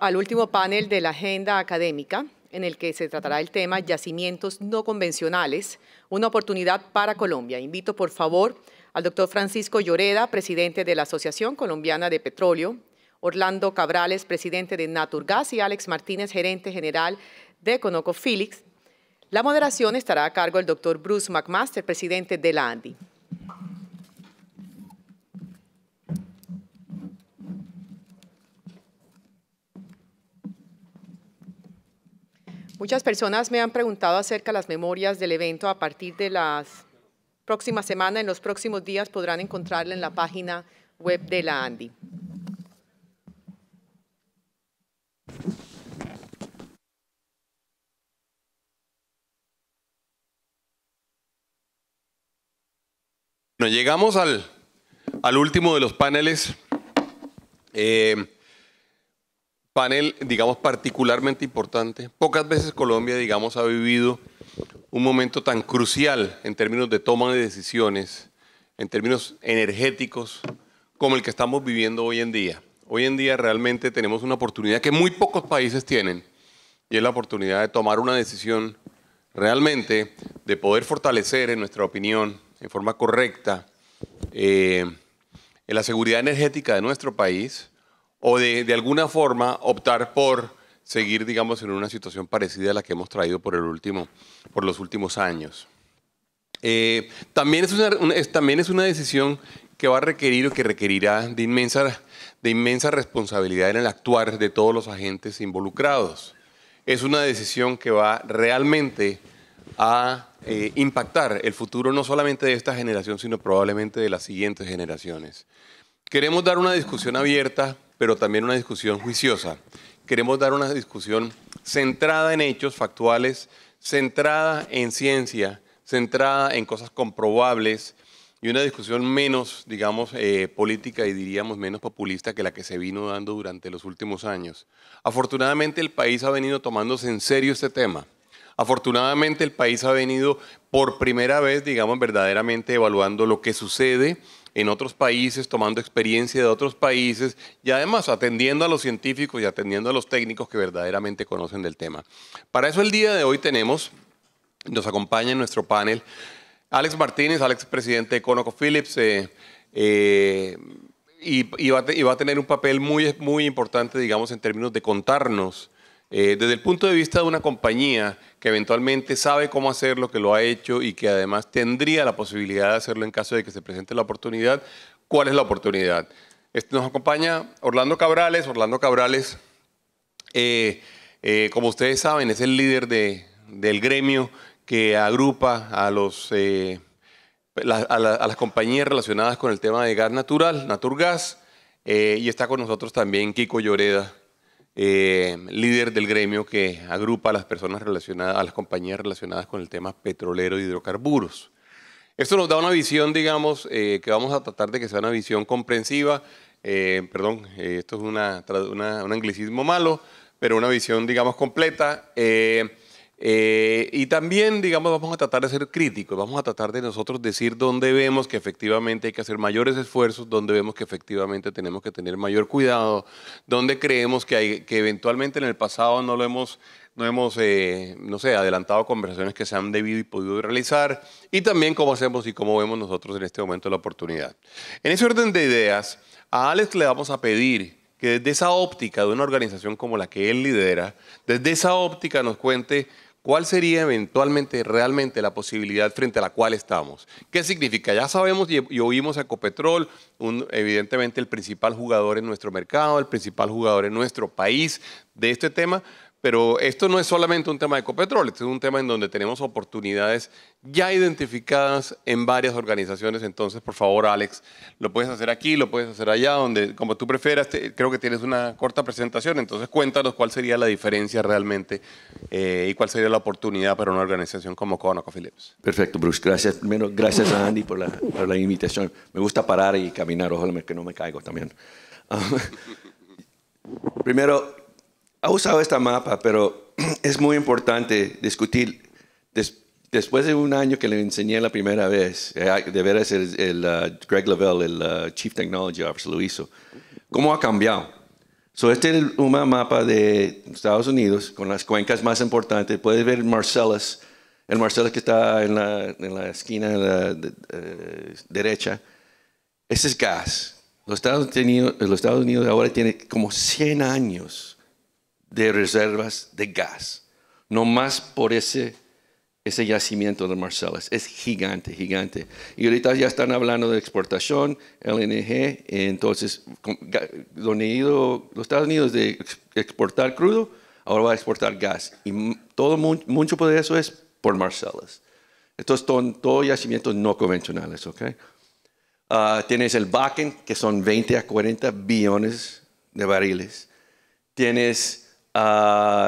al último panel de la agenda académica, en el que se tratará el tema Yacimientos no convencionales, una oportunidad para Colombia. Invito, por favor, al doctor Francisco Lloreda, presidente de la Asociación Colombiana de Petróleo, Orlando Cabrales, presidente de Naturgas, y Alex Martínez, gerente general de Conoco La moderación estará a cargo del doctor Bruce McMaster, presidente de la ANDI. Muchas personas me han preguntado acerca de las memorias del evento. A partir de la próxima semana, en los próximos días, podrán encontrarla en la página web de la ANDI. Bueno, llegamos al, al último de los paneles. Eh, panel, digamos, particularmente importante. Pocas veces Colombia, digamos, ha vivido un momento tan crucial en términos de toma de decisiones, en términos energéticos, como el que estamos viviendo hoy en día. Hoy en día realmente tenemos una oportunidad que muy pocos países tienen, y es la oportunidad de tomar una decisión realmente, de poder fortalecer, en nuestra opinión, en forma correcta, eh, en la seguridad energética de nuestro país, o de, alguna forma optar por seguir, digamos, en una situación parecida a la que hemos traído por, el último, por los últimos años. Eh, también, es una, también es una decisión que va a requerir o que requerirá de inmensa, de inmensa responsabilidad en el actuar de todos los agentes involucrados. Es una decisión que va realmente a eh, impactar el futuro no solamente de esta generación, sino probablemente de las siguientes generaciones. Queremos dar una discusión abierta pero también una discusión juiciosa. Queremos dar una discusión centrada en hechos factuales, centrada en ciencia, centrada en cosas comprobables y una discusión menos, digamos, eh, política y diríamos menos populista que la que se vino dando durante los últimos años. Afortunadamente el país ha venido tomándose en serio este tema. Afortunadamente el país ha venido por primera vez, digamos, verdaderamente evaluando lo que sucede en otros países, tomando experiencia de otros países y además atendiendo a los científicos y atendiendo a los técnicos que verdaderamente conocen del tema. Para eso el día de hoy tenemos, nos acompaña en nuestro panel Alex Martínez, Alex presidente de ConocoPhillips. Eh, eh, y, va, a tener un papel muy, muy importante, digamos, en términos de contarnos eh, desde el punto de vista de una compañía que eventualmente sabe cómo hacerlo, que lo ha hecho y que además tendría la posibilidad de hacerlo en caso de que se presente la oportunidad, ¿cuál es la oportunidad? Este, nos acompaña Orlando Cabrales. Orlando Cabrales, eh, eh, como ustedes saben, es el líder del gremio que agrupa a las compañías relacionadas con el tema de gas natural, Naturgas, y está con nosotros también Kiko Lloreda, eh, líder del gremio que agrupa a las personas relacionadas, a las compañías relacionadas con el tema petrolero y hidrocarburos. Esto nos da una visión, digamos, eh, que vamos a tratar de que sea una visión comprensiva, eh, perdón, esto es un anglicismo malo, pero una visión, digamos, completa. Eh, y también, digamos, vamos a tratar de ser críticos, vamos a tratar de nosotros decir dónde vemos que efectivamente hay que hacer mayores esfuerzos, dónde vemos que efectivamente tenemos que tener mayor cuidado, dónde creemos que, hay, que eventualmente en el pasado no lo hemos, no hemos, eh, no sé, adelantado conversaciones que se han debido y podido realizar, y también cómo hacemos y cómo vemos nosotros en este momento la oportunidad. En ese orden de ideas, a Alex le vamos a pedir que desde esa óptica de una organización como la que él lidera, desde esa óptica nos cuente ¿Cuál sería eventualmente realmente la posibilidad frente a la cual estamos? ¿Qué significa? Ya sabemos y, oímos a Copetrol, evidentemente el principal jugador en nuestro mercado, el principal jugador en nuestro país de este tema, pero esto no es solamente un tema de Ecopetrol, es un tema en donde tenemos oportunidades ya identificadas en varias organizaciones. Entonces, por favor, Alex, lo puedes hacer aquí, lo puedes hacer allá, donde como tú prefieras. creo que tienes una corta presentación, entonces cuéntanos cuál sería la diferencia realmente eh, y cuál sería la oportunidad para una organización como ConocoPhillips. Perfecto, Bruce. Gracias. Primero, gracias a Andy por la, invitación. Me gusta parar y caminar, ojalá que no me caigo también. primero, ha usado este mapa, pero es muy importante discutir después de un año que le enseñé la primera vez, eh, de veras el, el uh, Greg Lavelle, el uh, Chief Technology Officer, lo hizo, cómo ha cambiado. So, este es un mapa de Estados Unidos con las cuencas más importantes. Puedes ver Marcellus, el Marcellus que está en la, esquina la, eh, derecha. Ese es gas. Los Estados, Unidos, los Estados Unidos ahora tiene como 100 años de reservas de gas, no más por ese, ese yacimiento de Marcellus. Es gigante, gigante. Y ahorita ya están hablando de exportación, LNG, entonces, donde ido los Estados Unidos de exportar crudo, ahora va a exportar gas. Y todo, mucho de eso es por Marcellus. Estos son todos yacimientos no convencionales, ¿ok? Ah, tienes el Bakken, que son 20 a 40 billones de barriles. Tienes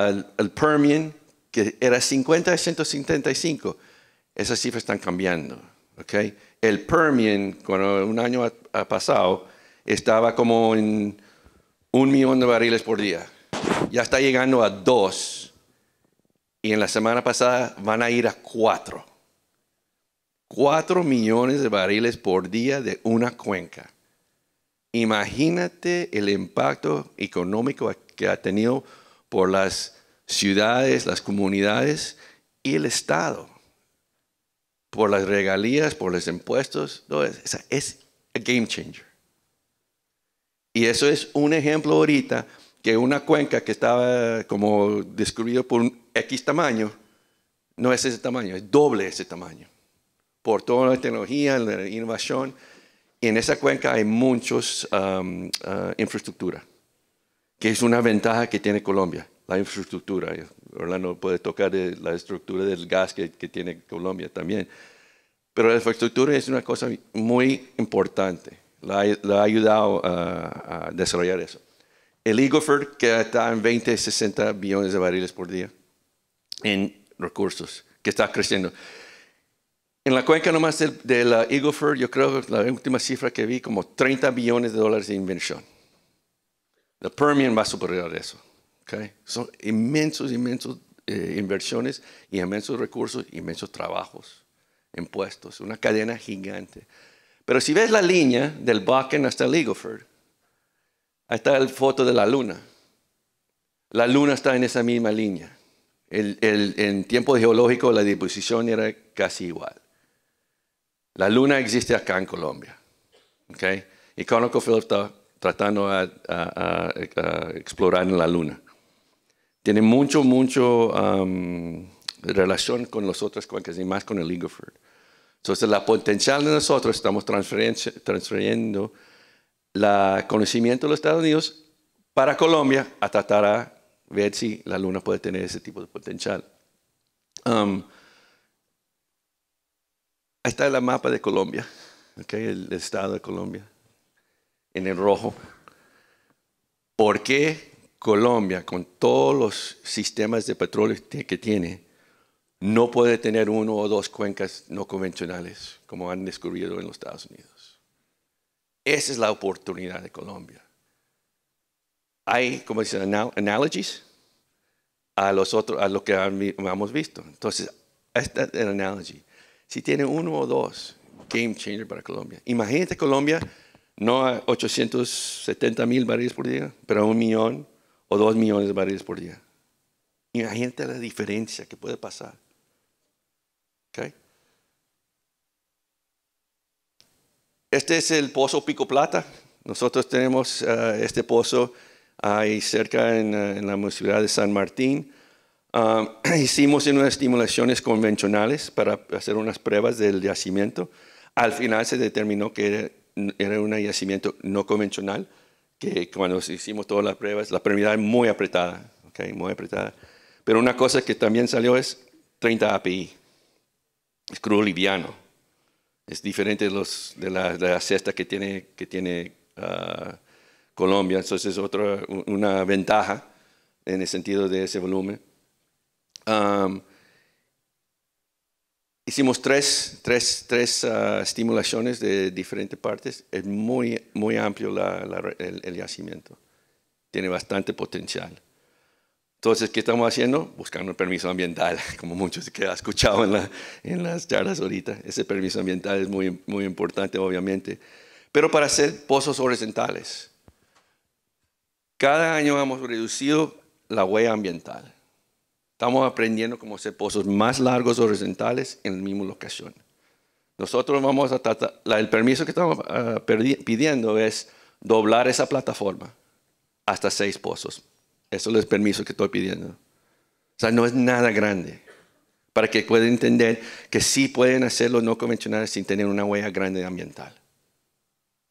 el Permian, que era 50 a 175. Esas cifras están cambiando. ¿okay? El Permian, cuando un año ha pasado, estaba como en un millón de barriles por día. Ya está llegando a dos. Y en la semana pasada van a ir a cuatro. Cuatro millones de barriles por día de una cuenca. Imagínate el impacto económico que ha tenido por las ciudades, las comunidades y el Estado, por las regalías, por los impuestos. es, es a game changer. Y eso es un ejemplo ahorita que una cuenca que estaba como descubrido por un X tamaño, no es ese tamaño, es doble ese tamaño. Por toda la tecnología, la innovación, y en esa cuenca hay muchas um, uh, infraestructuras que es una ventaja que tiene Colombia, la infraestructura. no puede tocar eh, la estructura del gas que, tiene Colombia también. Pero la infraestructura es una cosa muy importante. La, ha ayudado a, desarrollar eso. El Eagleford, que está en 20, 60 billones de barriles por día en recursos, que está creciendo. En la cuenca nomás de, de la Eagleford, yo creo que la última cifra que vi, como 30 billones de dólares de inversión. El Permian va a superar eso. Son inmensos, inmensos eh, inversiones y inmensos recursos, inmensos trabajos, impuestos, una cadena gigante. Pero si ves la línea del Bakken hasta Eagleford, ahí está la foto de la luna. La luna está en esa misma línea. El, el, en tiempo geológico la disposición era casi igual. La luna existe acá en Colombia. ¿okay? Y ConocoPhillips está tratando a, explorar en la Luna. Tiene mucho, mucho um, relación con nosotros, otros, cuencas más con el Lingerford. Entonces, la potencial de nosotros estamos transfiriendo el conocimiento de los Estados Unidos para Colombia a tratar a ver si la Luna puede tener ese tipo de potencial. Um, ahí está el mapa de Colombia, el estado de Colombia en el rojo. ¿Por qué Colombia, con todos los sistemas de petróleo que tiene, no puede tener uno o dos cuencas no convencionales, como han descubierto en los Estados Unidos? Esa es la oportunidad de Colombia. Hay, como dicen, analogies a, los otros, a lo que hemos visto. Entonces, esta es la analogía. Si tiene uno o dos, game changer para Colombia. Imagínate Colombia no a 870 mil barriles por día, pero a un millón o dos millones de barriles por día. Imagínate la diferencia que puede pasar. Este es el pozo Pico Plata. Nosotros tenemos eh, este pozo ahí cerca eh, en, la municipalidad de San Martín. Ah, hicimos unas estimulaciones convencionales para hacer unas pruebas del yacimiento. Al final se determinó que era era un yacimiento no convencional, que cuando hicimos todas las pruebas, la permeabilidad es muy apretada, muy apretada. Pero una cosa que también salió es 30 API, es crudo liviano, es diferente de, los, de, la, cesta que tiene, que tiene ah, Colombia, entonces es otra, una ventaja en el sentido de ese volumen. Hicimos tres, ah, estimulaciones de diferentes partes. Es muy, muy amplio el, yacimiento. Tiene bastante potencial. Entonces, ¿qué estamos haciendo? Buscando el permiso ambiental, como muchos que han escuchado en, en, las charlas ahorita. Ese permiso ambiental es muy, muy importante, obviamente. Pero para hacer pozos horizontales, cada año hemos reducido la huella ambiental Estamos aprendiendo cómo hacer pozos más largos horizontales en la misma locación. Nosotros vamos a tratar, el permiso que estamos ah, pidiendo es doblar esa plataforma hasta seis pozos. Eso es el permiso que estoy pidiendo. O sea, no es nada grande. Para que puedan entender que sí pueden hacerlo no convencionales sin tener una huella grande ambiental.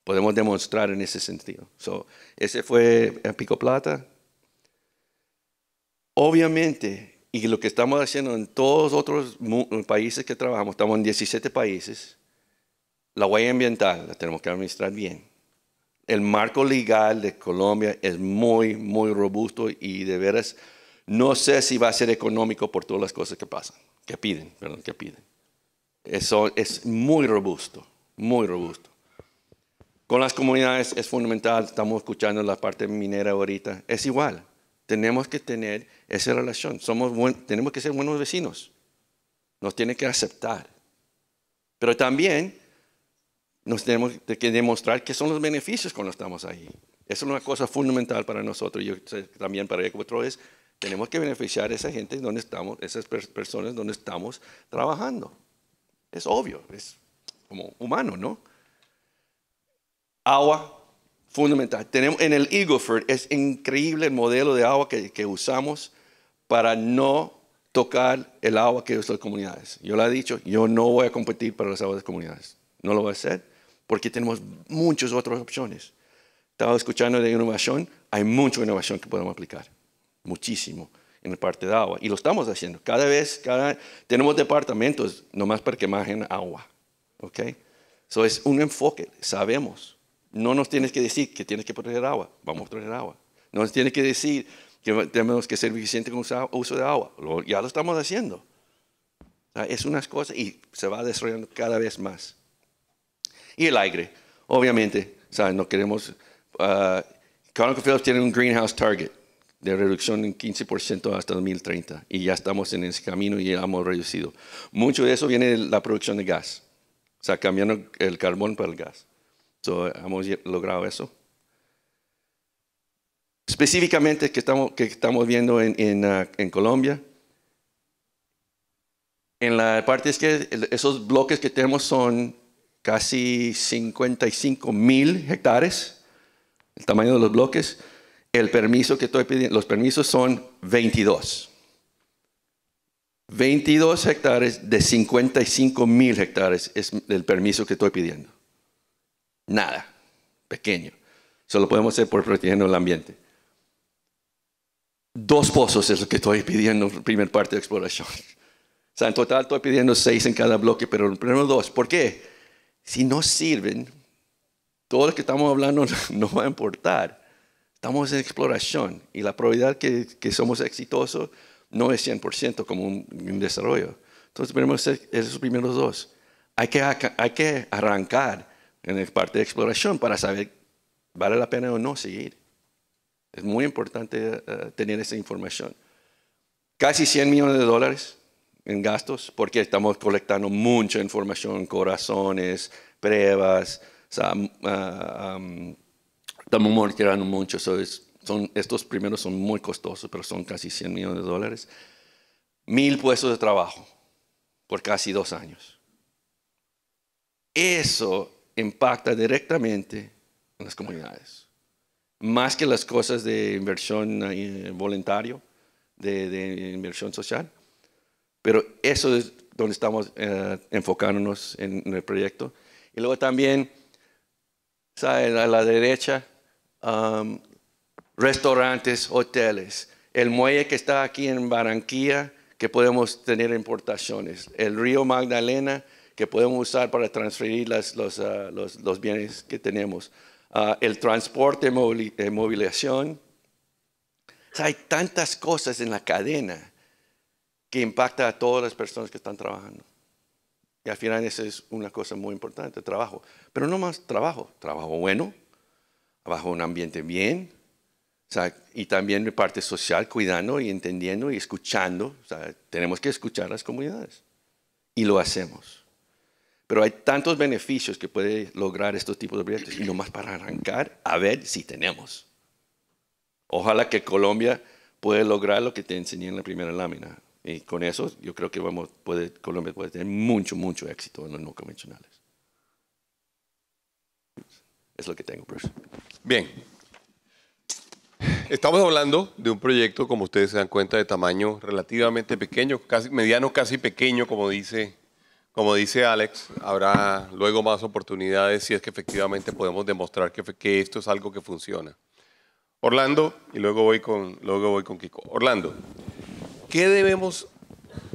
Podemos demostrar en ese sentido. ese fue Pico Plata. Obviamente, y lo que estamos haciendo en todos otros países que trabajamos, estamos en 17 países, la huella ambiental la tenemos que administrar bien. El marco legal de Colombia es muy, muy robusto y de veras no sé si va a ser económico por todas las cosas que pasan, que piden, perdón, que piden. Eso es muy robusto, muy robusto. Con las comunidades es fundamental, estamos escuchando la parte minera ahorita, es igual tenemos que tener esa relación. Somos tenemos que ser buenos vecinos. Nos tiene que aceptar. Pero también nos tenemos que demostrar qué son los beneficios cuando estamos ahí. esa es una cosa fundamental para nosotros. Yo también para otro es, tenemos que beneficiar a esa gente donde estamos, esas personas donde estamos trabajando. Es obvio, es como humano, ¿no? Agua, fundamental. Tenemos en el Eagleford, es increíble el modelo de agua que, que usamos para no tocar el agua que usan las comunidades. Yo lo he dicho, yo no voy a competir para las aguas de comunidades. No lo voy a hacer porque tenemos muchas otras opciones. Estaba escuchando de innovación, hay mucha innovación que podemos aplicar, muchísimo en la parte de agua. Y lo estamos haciendo. Cada vez, cada, tenemos departamentos nomás para que manejen agua. ¿Ok? Eso es un enfoque, sabemos. No nos tienes que decir que tienes que proteger agua, vamos a proteger agua. No nos tienes que decir que tenemos que ser eficientes con el uso de agua, ya lo estamos haciendo. Es unas cosas y se va desarrollando cada vez más. Y el aire, obviamente, no queremos... Uh, ah, ConocoPhillips tiene un greenhouse target de reducción en 15% hasta 2030 y ya estamos en ese camino y ya hemos reducido. Mucho de eso viene de la producción de gas, o sea, cambiando el carbón para el gas hemos logrado eso. Específicamente que estamos, que estamos viendo en, ah, Colombia, en la parte es que esos bloques que tenemos son casi 55 mil hectáreas, el tamaño de los bloques. El permiso que estoy pidiendo, los permisos son 22. 22 hectáreas de 55 mil hectáreas es el permiso que estoy pidiendo. Nada. Pequeño. Solo podemos hacer por protegiendo el ambiente. Dos pozos es lo que estoy pidiendo en la primera parte de exploración. O sea, en total estoy pidiendo seis en cada bloque, pero los en primero dos. ¿Por qué? Si no sirven, todo lo que estamos hablando no va a importar. Estamos en exploración y la probabilidad que, que somos exitosos no es 100% como un, desarrollo. Entonces, primero esos primeros dos. Hay que, hay que arrancar en la parte de exploración para saber vale la pena o no seguir. Es muy importante eh, tener esa información. Casi 100 millones de dólares en gastos porque estamos colectando mucha información, corazones, pruebas, mm, ah, estamos monitoreando mucho. son, estos primeros son muy costosos, pero son casi 100 millones de dólares. Mil puestos de trabajo por casi dos años. Eso impacta directamente en las comunidades. Más que las cosas de inversión eh, voluntario, de, inversión social. Pero eso es donde estamos eh, enfocándonos en, el proyecto. Y luego también, a la derecha, um, restaurantes, hoteles, el muelle que está aquí en Barranquilla, que podemos tener importaciones, el río Magdalena, que podemos usar para transferir los, ah, los, los, bienes que tenemos. Ah, el transporte, eh, movilización. hay tantas cosas en la cadena que impacta a todas las personas que están trabajando. Y al final esa es una cosa muy importante, trabajo. Pero no más trabajo, trabajo bueno, bajo un ambiente bien, o sea, y también mi parte social, cuidando y entendiendo y escuchando. O sea, tenemos que escuchar las comunidades. Y lo hacemos. Pero hay tantos beneficios que puede lograr estos tipos de proyectos y nomás para arrancar a ver si tenemos. Ojalá que Colombia pueda lograr lo que te enseñé en la primera lámina. Y con eso yo creo que vamos, puede, Colombia puede tener mucho, mucho éxito en los no convencionales. Es lo que tengo, Bruce. Pues. Bien. Estamos hablando de un proyecto, como ustedes se dan cuenta, de tamaño relativamente pequeño, casi, mediano, casi pequeño, como dice como dice Alex, habrá luego más oportunidades si es que efectivamente podemos demostrar que, esto es algo que funciona. Orlando, y luego voy con, luego voy con Kiko. Orlando, ¿qué debemos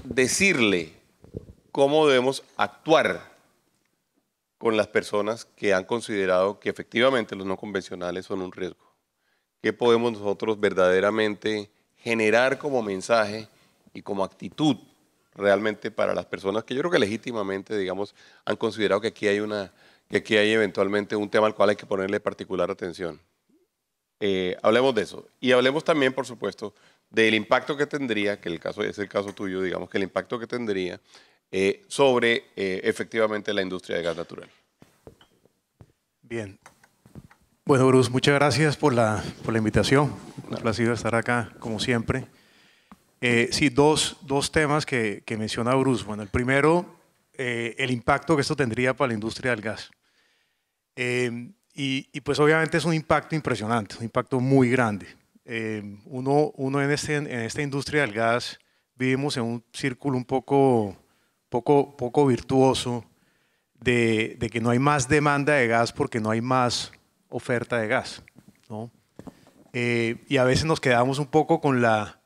decirle? ¿Cómo debemos actuar con las personas que han considerado que efectivamente los no convencionales son un riesgo? ¿Qué podemos nosotros verdaderamente generar como mensaje y como actitud realmente para las personas que yo creo que legítimamente, digamos, han considerado que aquí hay una, que aquí hay eventualmente un tema al cual hay que ponerle particular atención. Eh, hablemos de eso. Y hablemos también, por supuesto, del impacto que tendría, que el caso es el caso tuyo, digamos, que el impacto que tendría eh, sobre eh, efectivamente la industria de gas natural. Bien. Bueno, Bruce, muchas gracias por la, invitación. Un placer estar acá, como siempre. Eh, sí, dos, dos temas que, menciona Bruce. Bueno, el primero, eh, el impacto que esto tendría para la industria del gas. Em, y, pues obviamente es un impacto impresionante, un impacto muy grande. Em, uno uno en, este, en esta industria del gas vivimos en un círculo un poco, poco, poco virtuoso de, que no hay más demanda de gas porque no hay más oferta de gas. ¿no? Eh, y a veces nos quedamos un poco con la,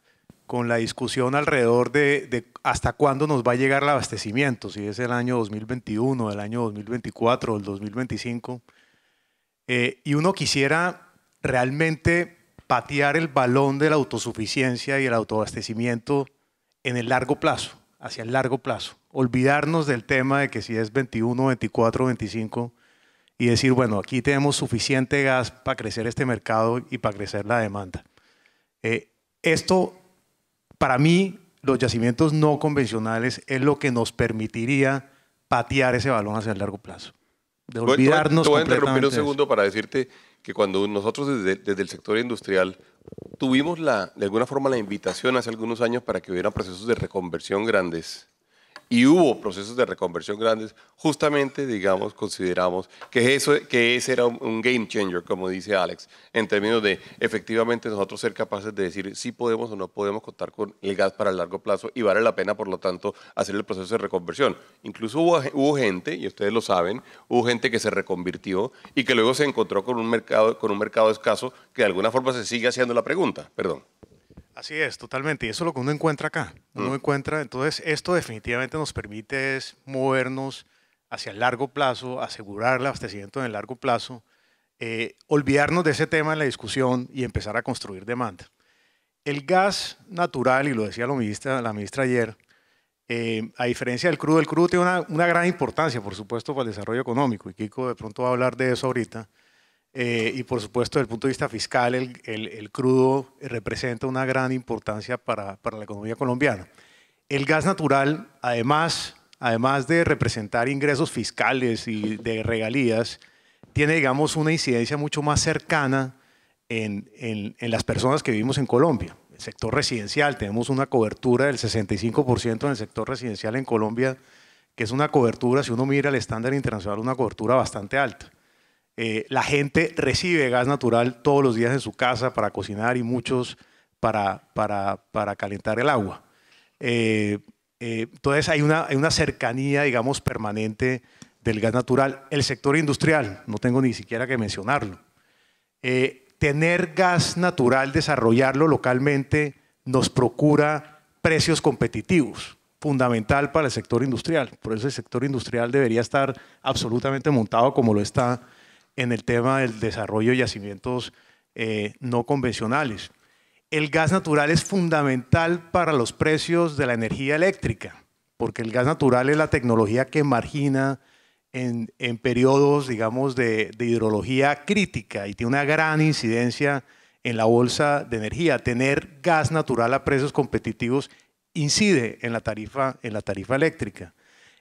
con la discusión alrededor de, hasta cuándo nos va a llegar el abastecimiento, si es el año 2021, el año 2024 el 2025. Eh, y uno quisiera realmente patear el balón de la autosuficiencia y el autoabastecimiento en el largo plazo, hacia el largo plazo. Olvidarnos del tema de que si es 21, 24, 25 y decir, bueno, aquí tenemos suficiente gas para crecer este mercado y para crecer la demanda. Eh, esto para mí, los yacimientos no convencionales es lo que nos permitiría patear ese balón hacia el largo plazo. De olvidarnos Te voy a interrumpir un segundo para decirte que cuando nosotros desde, el sector industrial tuvimos la, de alguna forma la invitación hace algunos años para que hubiera procesos de reconversión grandes, y hubo procesos de reconversión grandes, justamente, digamos, consideramos que, eso, que ese era un, game changer, como dice Alex, en términos de efectivamente nosotros ser capaces de decir si podemos o no podemos contar con el gas para el largo plazo y vale la pena, por lo tanto, hacer el proceso de reconversión. Incluso hubo, gente, y ustedes lo saben, hubo gente que se reconvirtió y que luego se encontró con un mercado, con un mercado escaso que de alguna forma se sigue haciendo la pregunta. Perdón. Así es, totalmente. Y eso es lo que uno encuentra acá. Uno mm. encuentra, entonces, esto definitivamente nos permite es movernos hacia el largo plazo, asegurar el abastecimiento en el largo plazo, eh, olvidarnos de ese tema en la discusión y empezar a construir demanda. El gas natural, y lo decía la ministra, ayer, eh, a diferencia del crudo, el crudo tiene una, una, gran importancia, por supuesto, para el desarrollo económico, y Kiko de pronto va a hablar de eso ahorita, eh, y por supuesto, desde el punto de vista fiscal, el, crudo representa una gran importancia para, la economía colombiana. El gas natural, además, además de representar ingresos fiscales y de regalías, tiene, digamos, una incidencia mucho más cercana en, en las personas que vivimos en Colombia. El sector residencial, tenemos una cobertura del 65% en el sector residencial en Colombia, que es una cobertura, si uno mira el estándar internacional, una cobertura bastante alta. Eh, la gente recibe gas natural todos los días en su casa para cocinar y muchos para, calentar el agua. Eh, eh, entonces hay una, hay una cercanía, digamos, permanente del gas natural. El sector industrial, no tengo ni siquiera que mencionarlo. tener gas natural, desarrollarlo localmente, nos procura precios competitivos, fundamental para el sector industrial. Por eso el sector industrial debería estar absolutamente montado como lo está en el tema del desarrollo de yacimientos eh, no convencionales. El gas natural es fundamental para los precios de la energía eléctrica, porque el gas natural es la tecnología que margina en, periodos, digamos, de, hidrología crítica y tiene una gran incidencia en la bolsa de energía. Tener gas natural a precios competitivos incide en en la tarifa eléctrica.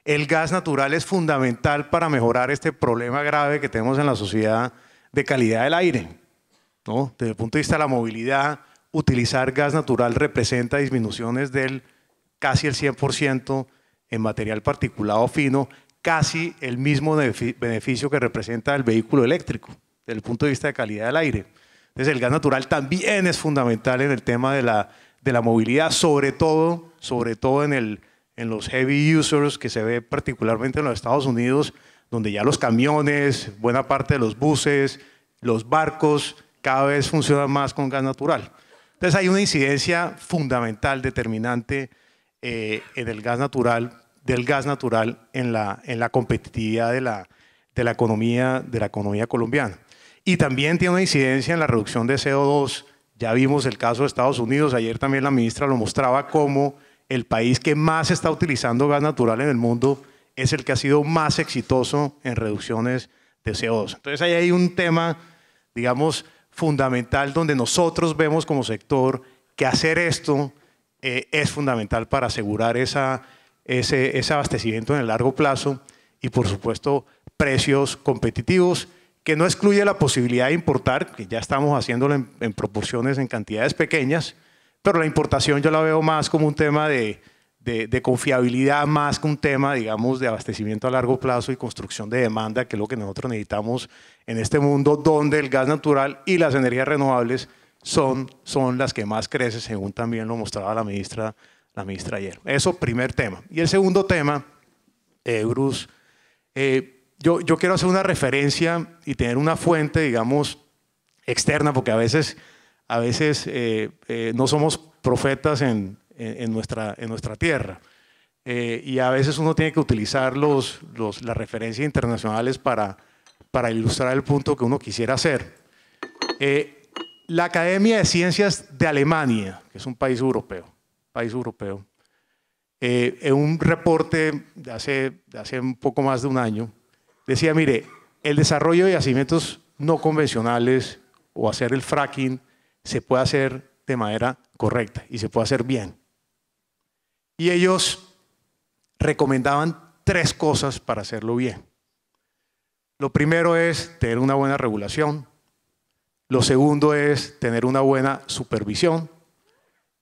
El gas natural es fundamental para mejorar este problema grave que tenemos en la sociedad de calidad del aire. Desde el punto de vista de la movilidad, utilizar gas natural representa disminuciones del casi el 100% en material particulado fino, casi el mismo beneficio que representa el vehículo eléctrico, desde el punto de vista de calidad del aire. Entonces el gas natural también es fundamental en el tema de la, de la movilidad, sobre todo, sobre todo en el en los heavy users que se ve particularmente en los Estados Unidos, donde ya los camiones, buena parte de los buses, los barcos, cada vez funcionan más con gas natural. Entonces hay una incidencia fundamental, determinante eh, en el gas natural, del gas natural en la, competitividad de la, economía, de la economía colombiana. Y también tiene una incidencia en la reducción de CO2. Ya vimos el caso de Estados Unidos, ayer también la ministra lo mostraba cómo el país que más está utilizando gas natural en el mundo es el que ha sido más exitoso en reducciones de CO2. Entonces ahí hay un tema, digamos, fundamental donde nosotros vemos como sector que hacer esto eh, es fundamental para asegurar ese, abastecimiento en el largo plazo y por supuesto precios competitivos que no excluye la posibilidad de importar, que ya estamos haciéndolo en proporciones, en cantidades pequeñas, pero la importación yo la veo más como un tema de, de, confiabilidad, más que un tema, digamos, de abastecimiento a largo plazo y construcción de demanda, que es lo que nosotros necesitamos en este mundo donde el gas natural y las energías renovables son, son las que más crecen, según también lo mostraba la ministra, la ministra ayer. Eso, primer tema. Y el segundo tema, eh, eh yo, yo quiero hacer una referencia y tener una fuente, digamos, externa, porque a veces a veces eh, eh, no somos profetas en, nuestra, tierra. Eh, y a veces uno tiene que utilizar los, las referencias internacionales para, ilustrar el punto que uno quisiera hacer. la Academia de Ciencias de Alemania, que es un país europeo, país europeo en un reporte de hace, de hace un poco más de un año, decía, mire, el desarrollo de yacimientos no convencionales o hacer el fracking se puede hacer de manera correcta y se puede hacer bien. Y ellos recomendaban tres cosas para hacerlo bien. Lo primero es tener una buena regulación. Lo segundo es tener una buena supervisión.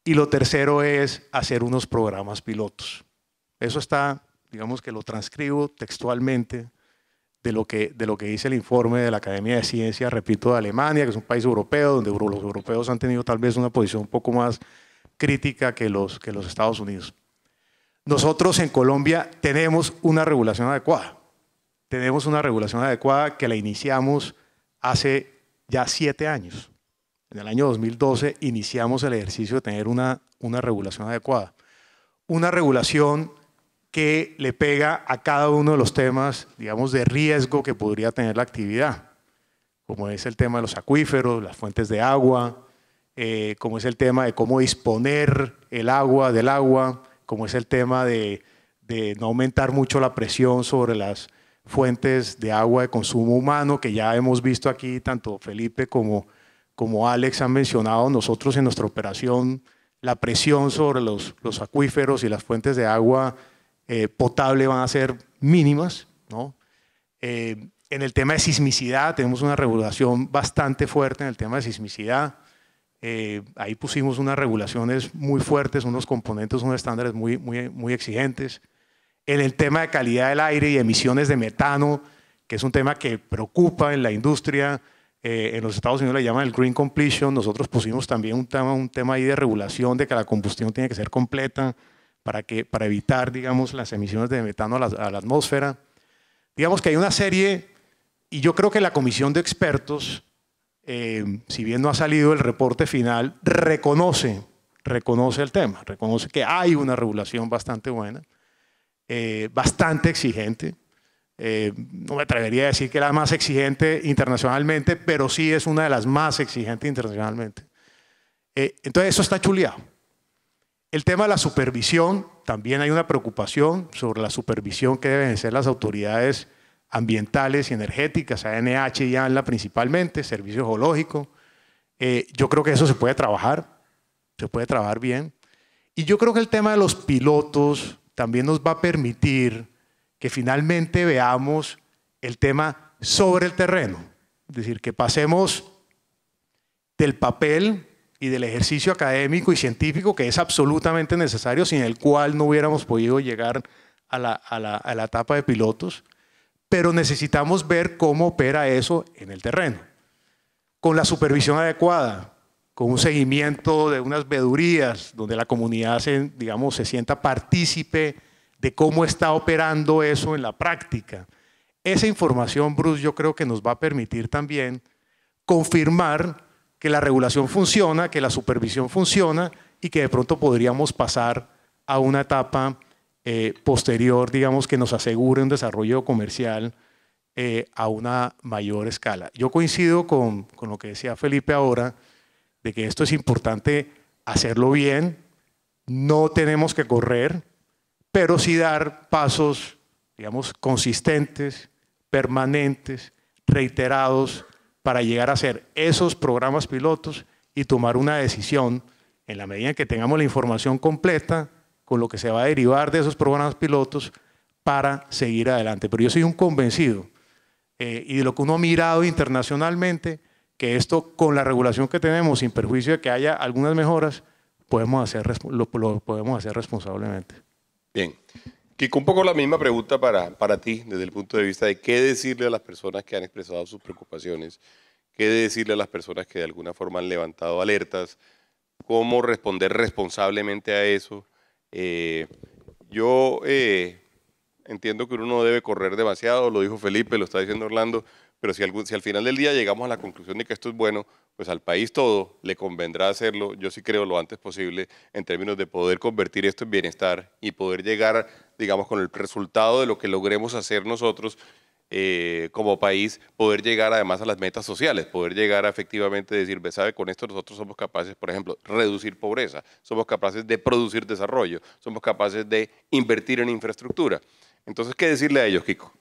Y lo tercero es hacer unos programas pilotos. Eso está, digamos que lo transcribo textualmente de lo, que, de lo que dice el informe de la Academia de Ciencias, repito, de Alemania, que es un país europeo, donde los europeos han tenido tal vez una posición un poco más crítica que los, que los Estados Unidos. Nosotros en Colombia tenemos una regulación adecuada. Tenemos una regulación adecuada que la iniciamos hace ya siete años. En el año 2012 iniciamos el ejercicio de tener una, una regulación adecuada. Una regulación que le pega a cada uno de los temas, digamos, de riesgo que podría tener la actividad, como es el tema de los acuíferos, las fuentes de agua, eh, como es el tema de cómo disponer el agua del agua, como es el tema de, no aumentar mucho la presión sobre las fuentes de agua de consumo humano, que ya hemos visto aquí, tanto Felipe como, como Alex han mencionado, nosotros en nuestra operación, la presión sobre los acuíferos y las fuentes de agua eh, potable van a ser mínimas. ¿no? Eh, en el tema de sismicidad, tenemos una regulación bastante fuerte en el tema de sismicidad. Eh, ahí pusimos unas regulaciones muy fuertes, unos componentes, unos estándares muy, muy, muy exigentes. En el tema de calidad del aire y emisiones de metano, que es un tema que preocupa en la industria, en los Estados Unidos le llaman el green completion, nosotros pusimos también un tema, un tema ahí de regulación de que la combustión tiene que ser completa, para, que, para evitar, digamos, las emisiones de metano a la, atmósfera. Digamos que hay una serie, y yo creo que la comisión de expertos, eh, si bien no ha salido el reporte final, reconoce, reconoce el tema, reconoce que hay una regulación bastante buena, eh, bastante exigente. Eh, no me atrevería a decir que la más exigente internacionalmente, pero sí es una de las más exigentes internacionalmente. entonces eso está chuleado. El tema de la supervisión, también hay una preocupación sobre la supervisión que deben hacer las autoridades ambientales y energéticas, ANH y ANLA principalmente, servicio geológico. Eh, yo creo que eso se puede trabajar, se puede trabajar bien. Y yo creo que el tema de los pilotos también nos va a permitir que finalmente veamos el tema sobre el terreno. Es decir, que pasemos del papel y del ejercicio académico y científico que es absolutamente necesario, sin el cual no hubiéramos podido llegar a la, a la, a la etapa de pilotos, pero necesitamos ver cómo opera eso en el terreno, con la supervisión adecuada, con un seguimiento de unas vedurías, donde la comunidad digamos, se sienta partícipe de cómo está operando eso en la práctica. Esa información, Bruce, yo creo que nos va a permitir también confirmar que la regulación funciona, que la supervisión funciona y que de pronto podríamos pasar a una etapa eh, posterior, digamos, que nos asegure un desarrollo comercial eh, a una mayor escala. Yo coincido con, con lo que decía Felipe ahora, de que esto es importante hacerlo bien, no tenemos que correr, pero sí dar pasos, digamos, consistentes, permanentes, reiterados, para llegar a hacer esos programas pilotos y tomar una decisión en la medida en que tengamos la información completa con lo que se va a derivar de esos programas pilotos para seguir adelante. Pero yo soy un convencido eh, y de lo que uno ha mirado internacionalmente, que esto con la regulación que tenemos, sin perjuicio de que haya algunas mejoras, podemos hacer, lo podemos hacer responsablemente. Bien, Kiko, un poco la misma pregunta para, para ti, desde el punto de vista de qué decirle a las personas que han expresado sus preocupaciones, qué decirle a las personas que de alguna forma han levantado alertas, cómo responder responsablemente a eso. Eh, yo eh, entiendo que uno no debe correr demasiado, lo dijo Felipe, lo está diciendo Orlando, pero si, si al final del día llegamos a la conclusión de que esto es bueno, pues al país todo le convendrá hacerlo, yo sí creo lo antes posible, en términos de poder convertir esto en bienestar y poder llegar digamos, con el resultado de lo que logremos hacer nosotros eh, como país, poder llegar además a las metas sociales, poder llegar a efectivamente decir, ¿sabe? Con esto nosotros somos capaces, por ejemplo, reducir pobreza, somos capaces de producir desarrollo, somos capaces de invertir en infraestructura. Entonces, ¿qué decirle a ellos, Kiko?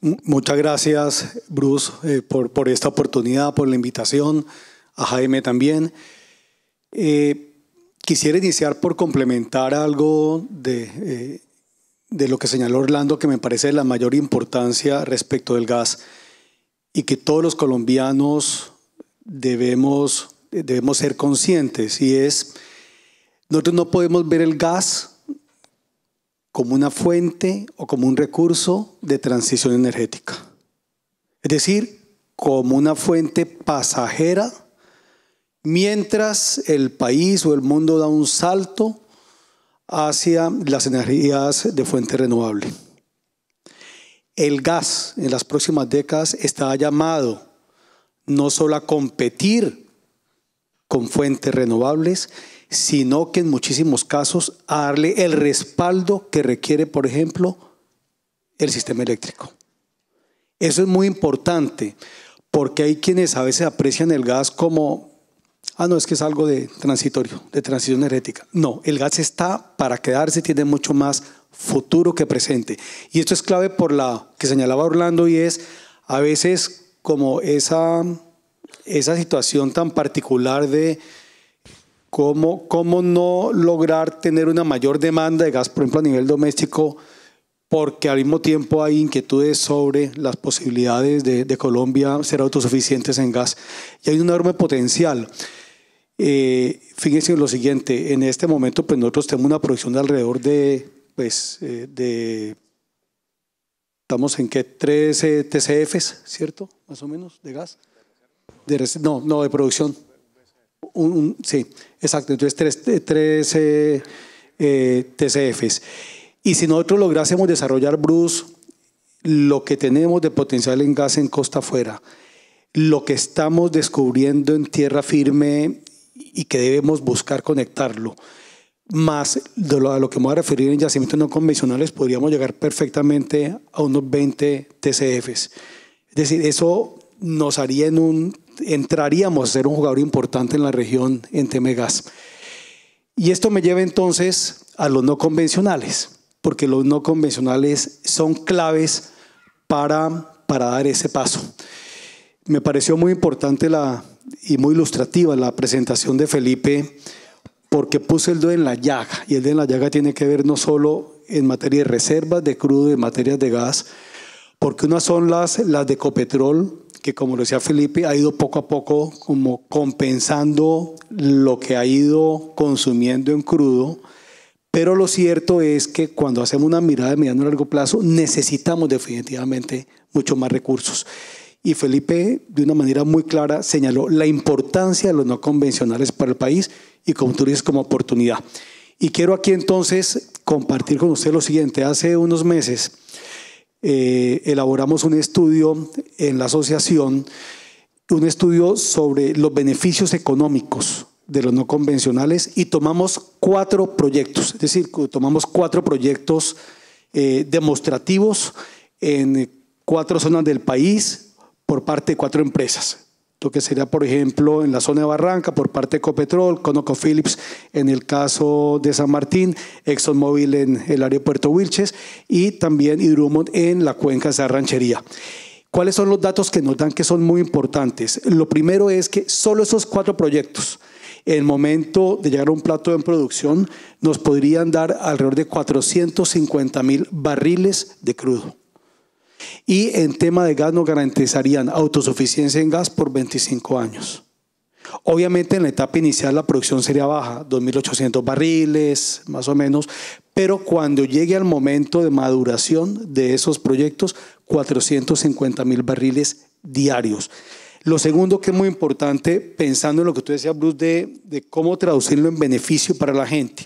Muchas gracias, Bruce, eh, por, por, esta oportunidad, por la invitación, a Jaime también. Eh, quisiera iniciar por complementar algo de, de lo que señaló Orlando, que me parece de la mayor importancia respecto del gas y que todos los colombianos debemos, debemos ser conscientes, y es, nosotros no podemos ver el gas como una fuente o como un recurso de transición energética. Es decir, como una fuente pasajera mientras el país o el mundo da un salto hacia las energías de fuente renovable. El gas en las próximas décadas está llamado no solo a competir con fuentes renovables, sino que en muchísimos casos a darle el respaldo que requiere, por ejemplo, el sistema eléctrico. Eso es muy importante porque hay quienes a veces aprecian el gas como Ah, no, es que es algo de transitorio, de transición energética. No, el gas está para quedarse, tiene mucho más futuro que presente. Y esto es clave por la que señalaba Orlando y es a veces como esa, situación tan particular de cómo, cómo no lograr tener una mayor demanda de gas, por ejemplo, a nivel doméstico porque al mismo tiempo hay inquietudes sobre las posibilidades de, Colombia ser autosuficientes en gas y hay un enorme potencial. Eh, fíjense lo siguiente, en este momento pues nosotros tenemos una producción de alrededor de, pues, eh, de estamos en qué, 13 TCFs, ¿cierto? Más o menos, de gas. no, no, de producción. sí, exacto, entonces 13 TCFs. Y si nosotros lográsemos desarrollar, Bruce, lo que tenemos de potencial en gas en costa afuera, lo que estamos descubriendo en tierra firme y que debemos buscar conectarlo, más de lo, a lo que me voy a referir en yacimientos no convencionales, podríamos llegar perfectamente a unos 20 TCFs. Es decir, eso nos haría en un, entraríamos a ser un jugador importante en la región en tema de gas. Y esto me lleva entonces a los no convencionales porque los no convencionales son claves para, para dar ese paso. Me pareció muy importante la, y muy ilustrativa la presentación de Felipe, porque puso el dedo en la llaga, y el dedo en la llaga tiene que ver no solo en materia de reservas de crudo, en materias de gas, porque unas son las, las de Copetrol, que como lo decía Felipe, ha ido poco a poco como compensando lo que ha ido consumiendo en crudo pero lo cierto es que cuando hacemos una mirada de mediano y largo plazo, necesitamos definitivamente mucho más recursos. Y Felipe, de una manera muy clara, señaló la importancia de los no convencionales para el país y, como tú dices, como oportunidad. Y quiero aquí entonces compartir con usted lo siguiente. Hace unos meses eh, elaboramos un estudio en la asociación, un estudio sobre los beneficios económicos de los no convencionales y tomamos cuatro proyectos, es decir, tomamos cuatro proyectos eh, demostrativos en cuatro zonas del país por parte de cuatro empresas. Lo que sería, por ejemplo, en la zona de Barranca, por parte de Copetrol, ConocoPhillips en el caso de San Martín, ExxonMobil en el aeropuerto Wilches y también Hidrumont en la cuenca de esa ranchería. ¿Cuáles son los datos que nos dan que son muy importantes? Lo primero es que solo esos cuatro proyectos en momento de llegar a un plato en producción, nos podrían dar alrededor de 450 mil barriles de crudo. Y en tema de gas nos garantizarían autosuficiencia en gas por 25 años. Obviamente en la etapa inicial la producción sería baja, 2.800 barriles más o menos, pero cuando llegue al momento de maduración de esos proyectos, 450 mil barriles diarios. Lo segundo que es muy importante, pensando en lo que tú decías, Bruce, de, de cómo traducirlo en beneficio para la gente.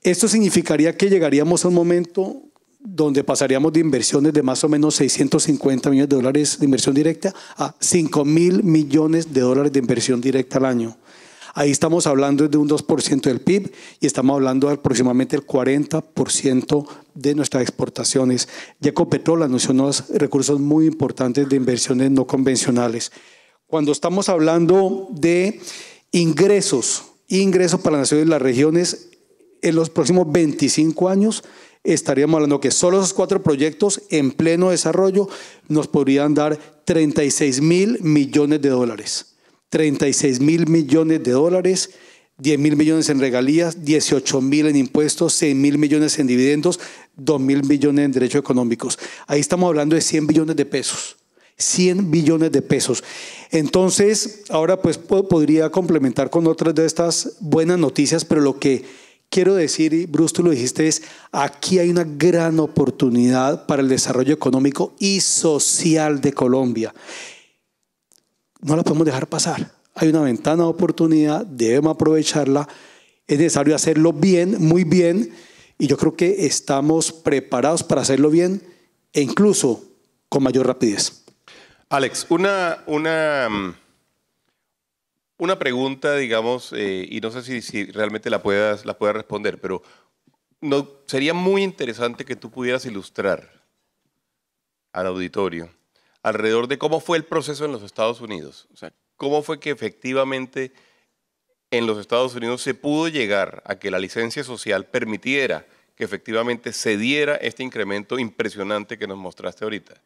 Esto significaría que llegaríamos a un momento donde pasaríamos de inversiones de más o menos 650 millones de dólares de inversión directa a 5 mil millones de dólares de inversión directa al año. Ahí estamos hablando de un 2% del PIB y estamos hablando de aproximadamente el 40% de nuestras exportaciones. Ya Ecopetrol anunció unos recursos muy importantes de inversiones no convencionales. Cuando estamos hablando de ingresos, ingresos para las naciones y las regiones, en los próximos 25 años estaríamos hablando que solo esos cuatro proyectos en pleno desarrollo nos podrían dar 36 mil millones de dólares. 36 mil millones de dólares, 10 mil millones en regalías, 18 mil en impuestos, 6 mil millones en dividendos, 2 mil millones en derechos económicos. Ahí estamos hablando de 100 billones de pesos. 100 billones de pesos. Entonces, ahora pues podría complementar con otras de estas buenas noticias, pero lo que quiero decir, y Bruce, tú lo dijiste, es aquí hay una gran oportunidad para el desarrollo económico y social de Colombia no la podemos dejar pasar. Hay una ventana de oportunidad, debemos aprovecharla. Es necesario hacerlo bien, muy bien, y yo creo que estamos preparados para hacerlo bien e incluso con mayor rapidez. Alex, una, una, una pregunta, digamos, eh, y no sé si, si, realmente la puedas, la puedas responder, pero no, sería muy interesante que tú pudieras ilustrar al auditorio alrededor de cómo fue el proceso en los Estados Unidos. O sea, cómo fue que efectivamente en los Estados Unidos se pudo llegar a que la licencia social permitiera que efectivamente se diera este incremento impresionante que nos mostraste ahorita.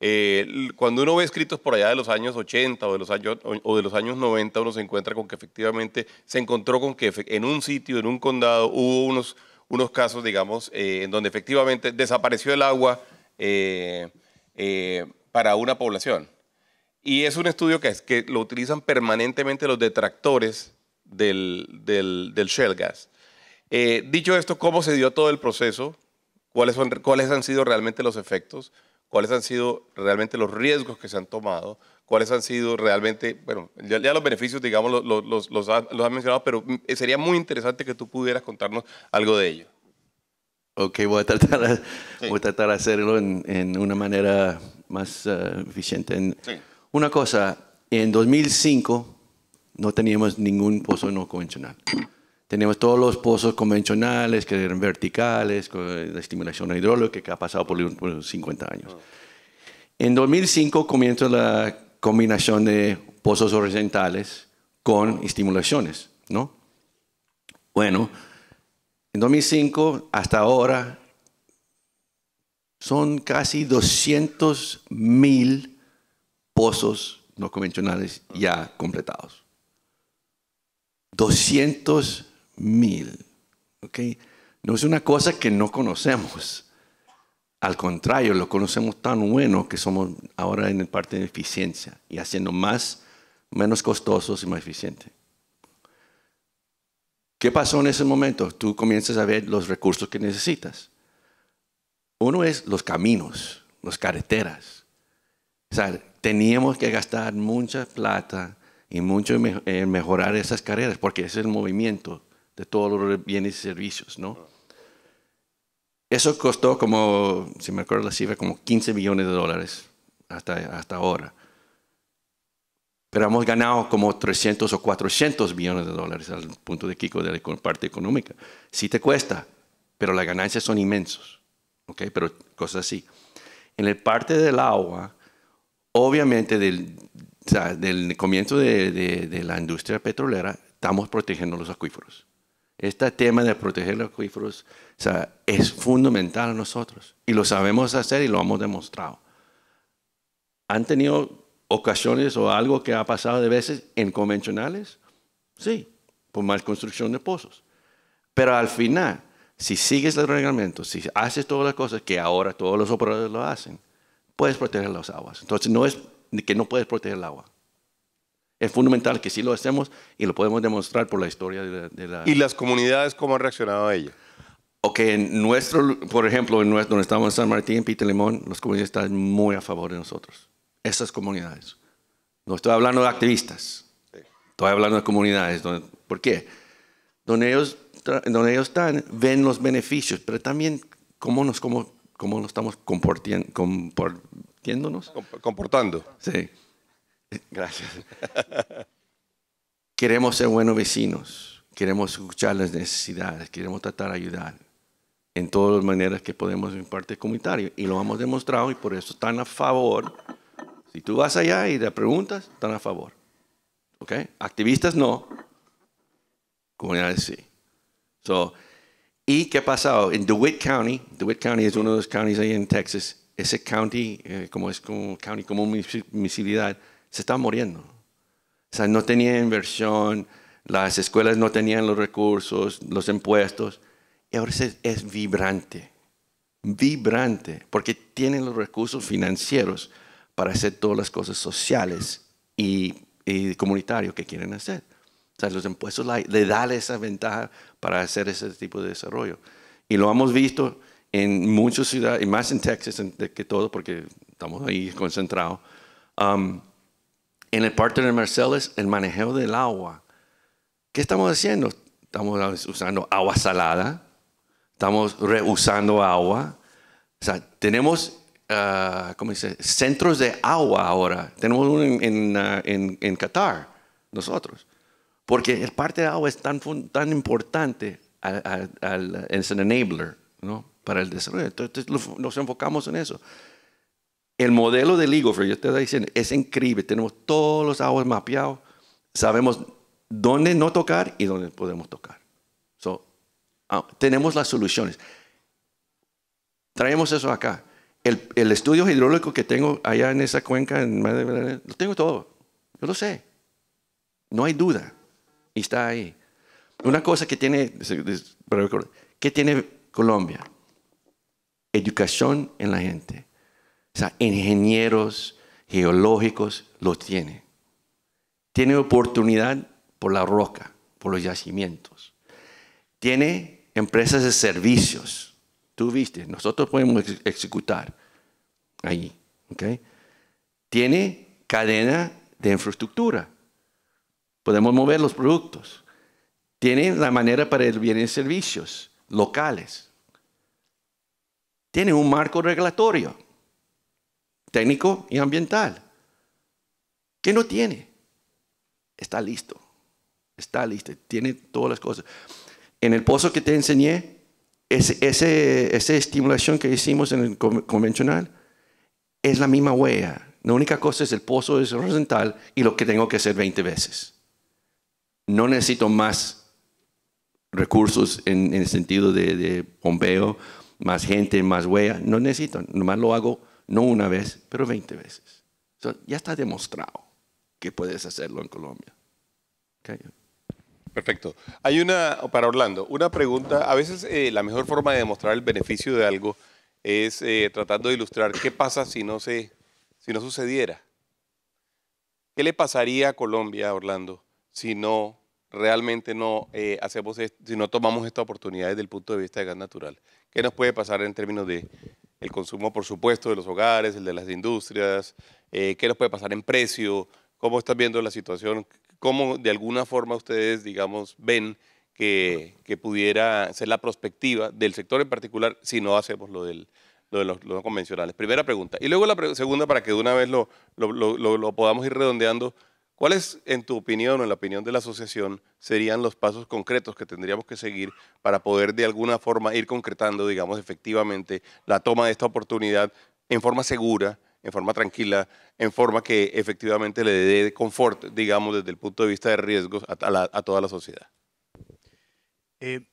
Eh, cuando uno ve escritos por allá de los años 80 o de los años, o de los años 90, uno se encuentra con que efectivamente se encontró con que en un sitio, en un condado, hubo unos, unos casos, digamos, eh, en donde efectivamente desapareció el agua. Eh, para una población. Y es un estudio que, es, que lo utilizan permanentemente los detractores del, del, del gas. Eh, dicho esto, ¿cómo se dio todo el proceso? ¿Cuáles, son, ¿Cuáles han sido realmente los efectos? ¿Cuáles han sido realmente los riesgos que se han tomado? ¿Cuáles han sido realmente, bueno, ya, los beneficios, digamos, los, los, los, los has mencionado, pero mm, eh, sería muy interesante que tú pudieras contarnos algo de ello. Ok, voy a tratar, tratar de hacerlo en, en, una manera más eh, eficiente. Una cosa, en 2005 no teníamos ningún pozo no convencional. Teníamos todos los pozos convencionales que eran verticales, con la estimulación hidráulica que ha pasado por, los 50 años. En 2005 comienza la combinación de pozos horizontales con estimulaciones, ¿no? Bueno, en 2005 hasta ahora son casi 200 mil pozos no convencionales ya completados. 200 mil. No es una cosa que no conocemos. Al contrario, lo conocemos tan bueno que somos ahora en el parte de eficiencia y haciendo más, menos costosos y más eficientes. ¿Qué pasó en ese momento? Tú comienzas a ver los recursos que necesitas. Uno es los caminos, las carreteras. teníamos que gastar mucha plata y mucho en mejorar esas carreras, porque es el movimiento de todos los bienes y servicios, ¿no? Eso costó como, si me acuerdo la cifra, como 15 millones de dólares hasta, hasta ahora. Pero hemos ganado como 300 o 400 millones de dólares al punto de Kiko de la parte económica. Sí te cuesta, pero las ganancias son inmensas. Pero cosas así. En el parte del agua, obviamente del, o del comienzo de, de, de, la industria petrolera, estamos protegiendo los acuíferos. Este tema de proteger los acuíferos o sea, es fundamental a nosotros y lo sabemos hacer y lo hemos demostrado. ¿Han tenido ocasiones o algo que ha pasado de veces en convencionales? Sí, por mal construcción de pozos. Pero al final, si sigues los reglamentos, si haces todas las cosas que ahora todos los operadores lo hacen, puedes proteger las aguas. Entonces no es que no puedes proteger el agua. Es fundamental que sí lo hacemos y lo podemos demostrar por la historia de la... ¿Y las comunidades cómo han reaccionado a ello? Ok, en nuestro, por ejemplo, en donde estamos en San Martín, Pitelemón, las comunidades están muy a favor de nosotros. Esas comunidades. No estoy hablando de activistas. Estoy hablando de comunidades. ¿Por qué? Donde ellos donde ellos están, ven los beneficios, pero también cómo nos, cómo nos estamos comportiéndonos. Comportando. Sí. Gracias. queremos ser buenos vecinos, queremos escuchar las necesidades, queremos tratar de ayudar en todas las maneras que podemos en parte comunitaria. Y lo hemos demostrado y por eso están a favor. Si tú vas allá y le preguntas, están a favor. ¿Ok? Activistas no, comunidades sí. ¿Y qué ha pasado? En DeWitt County, DeWitt County es uno de los counties ahí en Texas, ese county, eh, como es como county, como misilidad se está muriendo. O sea, no tenía inversión, las escuelas no tenían los recursos, los impuestos. Y ahora es, es vibrante, vibrante, porque tienen los recursos financieros para hacer todas las cosas sociales y, y comunitarias que quieren hacer. O sea, los impuestos le dan esa ventaja para hacer ese tipo de desarrollo. Y lo hemos visto en muchas ciudades, y más en Texas que todo, porque estamos ahí concentrados. Um, en el parte de Marcellus, el manejo del agua. ¿Qué estamos haciendo? Estamos usando agua salada, estamos reusando agua. O sea, tenemos como uh, ¿cómo dice? Centros de agua ahora. Tenemos uno en uh, Qatar, nosotros. Porque el parte de agua es tan, tan importante es un enabler para el desarrollo. Entonces nos enfocamos en eso. El modelo de Ligofer, yo te estoy diciendo, es increíble. Tenemos todos los aguas mapeados. Sabemos dónde no tocar y dónde podemos tocar. So, ah, tenemos las soluciones. Traemos eso acá. El, estudio hidrológico que tengo allá en esa cuenca, lo tengo todo. Yo lo sé. No hay duda y está ahí. Una cosa que tiene, que tiene Colombia, educación en la gente. O sea, ingenieros geológicos los tiene. Tiene oportunidad por la roca, por los yacimientos. Tiene empresas de servicios. Tú viste, nosotros podemos ejecutar ahí. ¿okay? Tiene cadena de infraestructura. Podemos mover los productos. Tienen la manera para el bienes y servicios locales. Tienen un marco regulatorio, técnico y ambiental. ¿Qué no tiene? Está listo. Está listo. Tiene todas las cosas. En el pozo que te enseñé, esa estimulación que hicimos en el convencional es la misma huella. La única cosa es el pozo es horizontal y lo que tengo que hacer 20 veces no necesito más recursos en, el sentido de, bombeo, más gente, más huella. No necesito, nomás lo hago no una vez, pero 20 veces. ya está demostrado que puedes hacerlo en Colombia. Perfecto. Hay una, para Orlando, una pregunta. A veces eh, la mejor forma de demostrar el beneficio de algo es eh, tratando de ilustrar qué pasa si no, se, si no sucediera. ¿Qué le pasaría a Colombia, Orlando, si no realmente no eh, hacemos, si no tomamos esta oportunidad desde el punto de vista de gas natural. ¿Qué nos puede pasar en términos de el consumo, por supuesto, de los hogares, el de las industrias? Eh, ¿Qué nos puede pasar en precio? ¿Cómo están viendo la situación? ¿Cómo de alguna forma ustedes, digamos, ven que, que pudiera ser la perspectiva del sector en particular si no hacemos lo del, lo de los, convencionales? Primera pregunta. Y luego la segunda para que de una vez lo, lo, lo, lo podamos ir redondeando ¿Cuáles, en tu opinión o en la opinión de la asociación, serían los pasos concretos que tendríamos que seguir para poder de alguna forma ir concretando, digamos, efectivamente la toma de esta oportunidad en forma segura, en forma tranquila, en forma que efectivamente le dé confort, digamos, desde el punto de vista de riesgos a, toda la sociedad? Eh,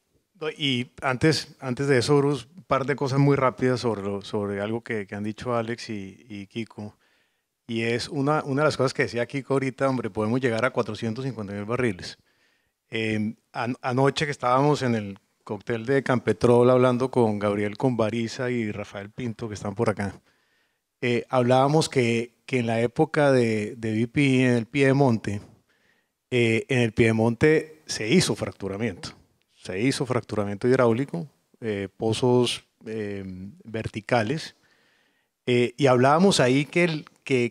y antes, antes de eso, Bruce, un par de cosas muy rápidas sobre, sobre algo que, han dicho Alex y Kiko. Y es una, una de las cosas que decía Kiko ahorita, hombre, podemos llegar a 450 mil barriles. Em, anoche que estábamos en el cóctel de Campetrol hablando con Gabriel Convariza y Rafael Pinto, que están por acá, eh, hablábamos que, que, en la época de, de BP en el Piedemonte, eh, en el Piedemonte se hizo fracturamiento, se hizo fracturamiento hidráulico, eh, pozos em, verticales, eh, y hablábamos ahí que el,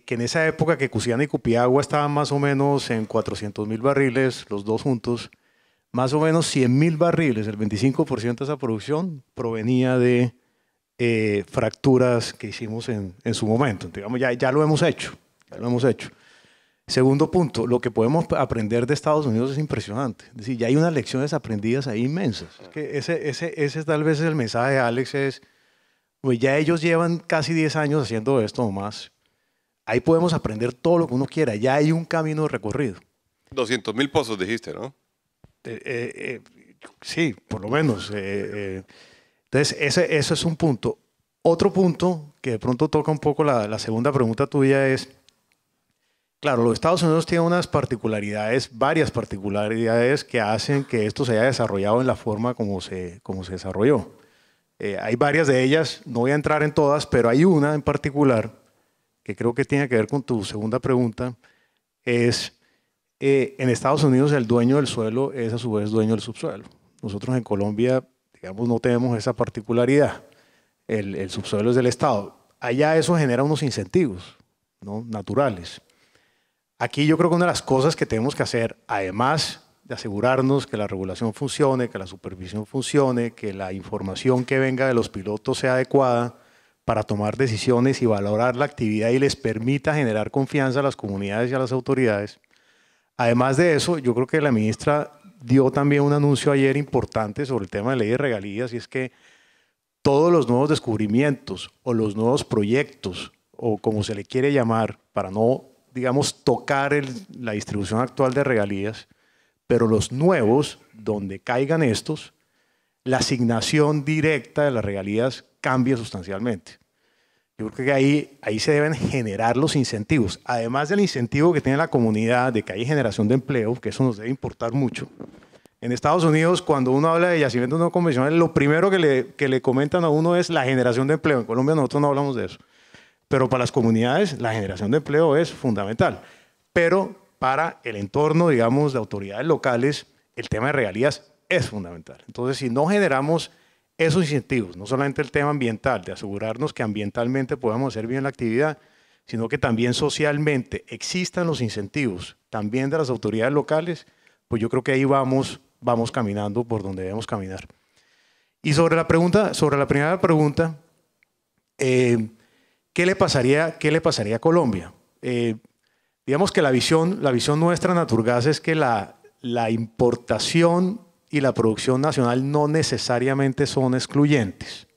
que, en esa época que Cusiana y Cupiagua estaban más o menos en 400 mil barriles, los dos juntos, más o menos 100 mil barriles, el 25% de esa producción provenía de eh, fracturas que hicimos en, en su momento. Digamos, ya, ya lo hemos hecho, ya lo hemos hecho. Segundo punto, lo que podemos aprender de Estados Unidos es impresionante. Es decir, ya hay unas lecciones aprendidas ahí inmensas. que ese, ese, ese tal vez es el mensaje de Alex, es, pues ya ellos llevan casi 10 años haciendo esto o más, Ahí podemos aprender todo lo que uno quiera. Ya hay un camino recorrido. 200 mil pozos dijiste, ¿no? Eh, eh, eh, sí, por lo menos. Entonces, ese, eso es un punto. Otro punto que de pronto toca un poco la, segunda pregunta tuya es, claro, los Estados Unidos tienen unas particularidades, varias particularidades que hacen que esto se haya desarrollado en la forma como se, como se desarrolló. hay varias de ellas, no voy a entrar en todas, pero hay una en particular que creo que tiene que ver con tu segunda pregunta, es eh, en Estados Unidos el dueño del suelo es a su vez dueño del subsuelo. Nosotros en Colombia, digamos, no tenemos esa particularidad. El, el subsuelo es del Estado. Allá eso genera unos incentivos ¿no? naturales. Aquí yo creo que una de las cosas que tenemos que hacer, además de asegurarnos que la regulación funcione, que la supervisión funcione, que la información que venga de los pilotos sea adecuada, para tomar decisiones y valorar la actividad y les permita generar confianza a las comunidades y a las autoridades. Además de eso, yo creo que la ministra dio también un anuncio ayer importante sobre el tema de ley de regalías y es que todos los nuevos descubrimientos o los nuevos proyectos o como se le quiere llamar para no, digamos, tocar la distribución actual de regalías, pero los nuevos, donde caigan estos, la asignación directa de las regalías cambia sustancialmente. Yo creo que ahí, ahí se deben generar los incentivos. Además del incentivo que tiene la comunidad de que hay generación de empleo, que eso nos debe importar mucho. En Estados Unidos, cuando uno habla de yacimiento no convencional, lo primero que le, que le comentan a uno es la generación de empleo. En Colombia nosotros no hablamos de eso. Pero para las comunidades, la generación de empleo es fundamental. Pero para el entorno, digamos, de autoridades locales, el tema de regalías es fundamental. Entonces, si no generamos esos incentivos, no solamente el tema ambiental, de asegurarnos que ambientalmente podamos hacer bien la actividad, sino que también socialmente existan los incentivos, también de las autoridades locales, pues yo creo que ahí vamos, vamos caminando por donde debemos caminar. Y sobre la pregunta, sobre la primera pregunta, eh, ¿qué, le pasaría, ¿qué le pasaría a Colombia? Eh, digamos que la visión, la visión nuestra en Naturgas es que la importación y la producción nacional no necesariamente son excluyentes.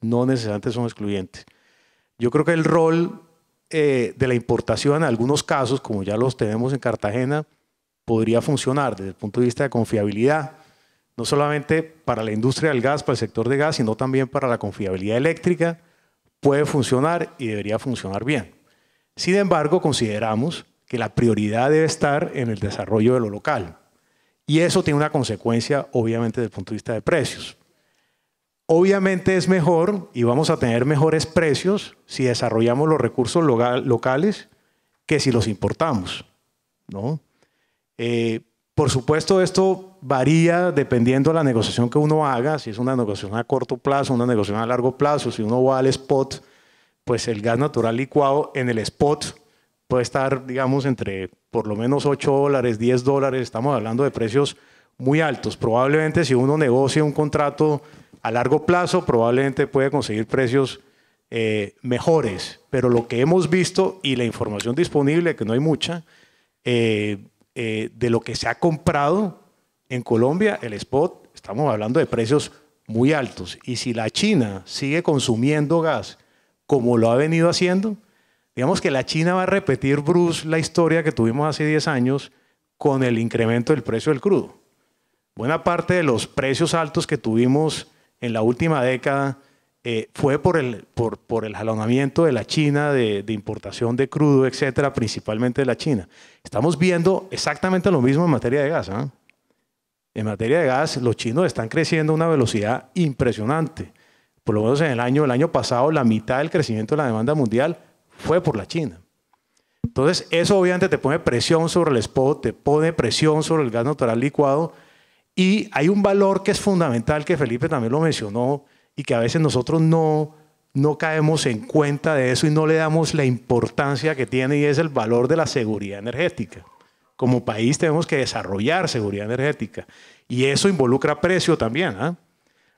No necesariamente son excluyentes. Yo creo que el rol eh, de la importación en algunos casos, como ya los tenemos en Cartagena, podría funcionar desde el punto de vista de confiabilidad, no solamente para la industria del gas, para el sector de gas, sino también para la confiabilidad eléctrica, puede funcionar y debería funcionar bien. Sin embargo, consideramos que la prioridad debe estar en el desarrollo de lo local. Y eso tiene una consecuencia, obviamente, desde el punto de vista de precios. Obviamente es mejor y vamos a tener mejores precios si desarrollamos los recursos locales que si los importamos. ¿no? Eh, por supuesto, esto varía dependiendo de la negociación que uno haga, si es una negociación a corto plazo, una negociación a largo plazo, si uno va al spot, pues el gas natural licuado en el spot puede estar, digamos, entre por lo menos 8 dólares, 10 dólares, estamos hablando de precios muy altos. Probablemente si uno negocia un contrato a largo plazo, probablemente puede conseguir precios eh, mejores, pero lo que hemos visto y la información disponible, que no hay mucha, eh, eh, de lo que se ha comprado en Colombia, el spot, estamos hablando de precios muy altos. Y si la China sigue consumiendo gas como lo ha venido haciendo, Digamos que la China va a repetir, Bruce, la historia que tuvimos hace 10 años con el incremento del precio del crudo. Buena parte de los precios altos que tuvimos en la última década eh, fue por el, por, jalonamiento de la China, de, importación de crudo, etcétera, principalmente de la China. Estamos viendo exactamente lo mismo en materia de gas. ¿ah? En materia de gas, los chinos están creciendo a una velocidad impresionante. Por lo menos en el año, el año pasado, la mitad del crecimiento de la demanda mundial fue por la China. Entonces, eso obviamente te pone presión sobre el spot, te pone presión sobre el gas natural licuado. Y hay un valor que es fundamental, que Felipe también lo mencionó, y que a veces nosotros no, no caemos en cuenta de eso y no le damos la importancia que tiene, y es el valor de la seguridad energética. Como país tenemos que desarrollar seguridad energética. Y eso involucra precio también. ¿ah?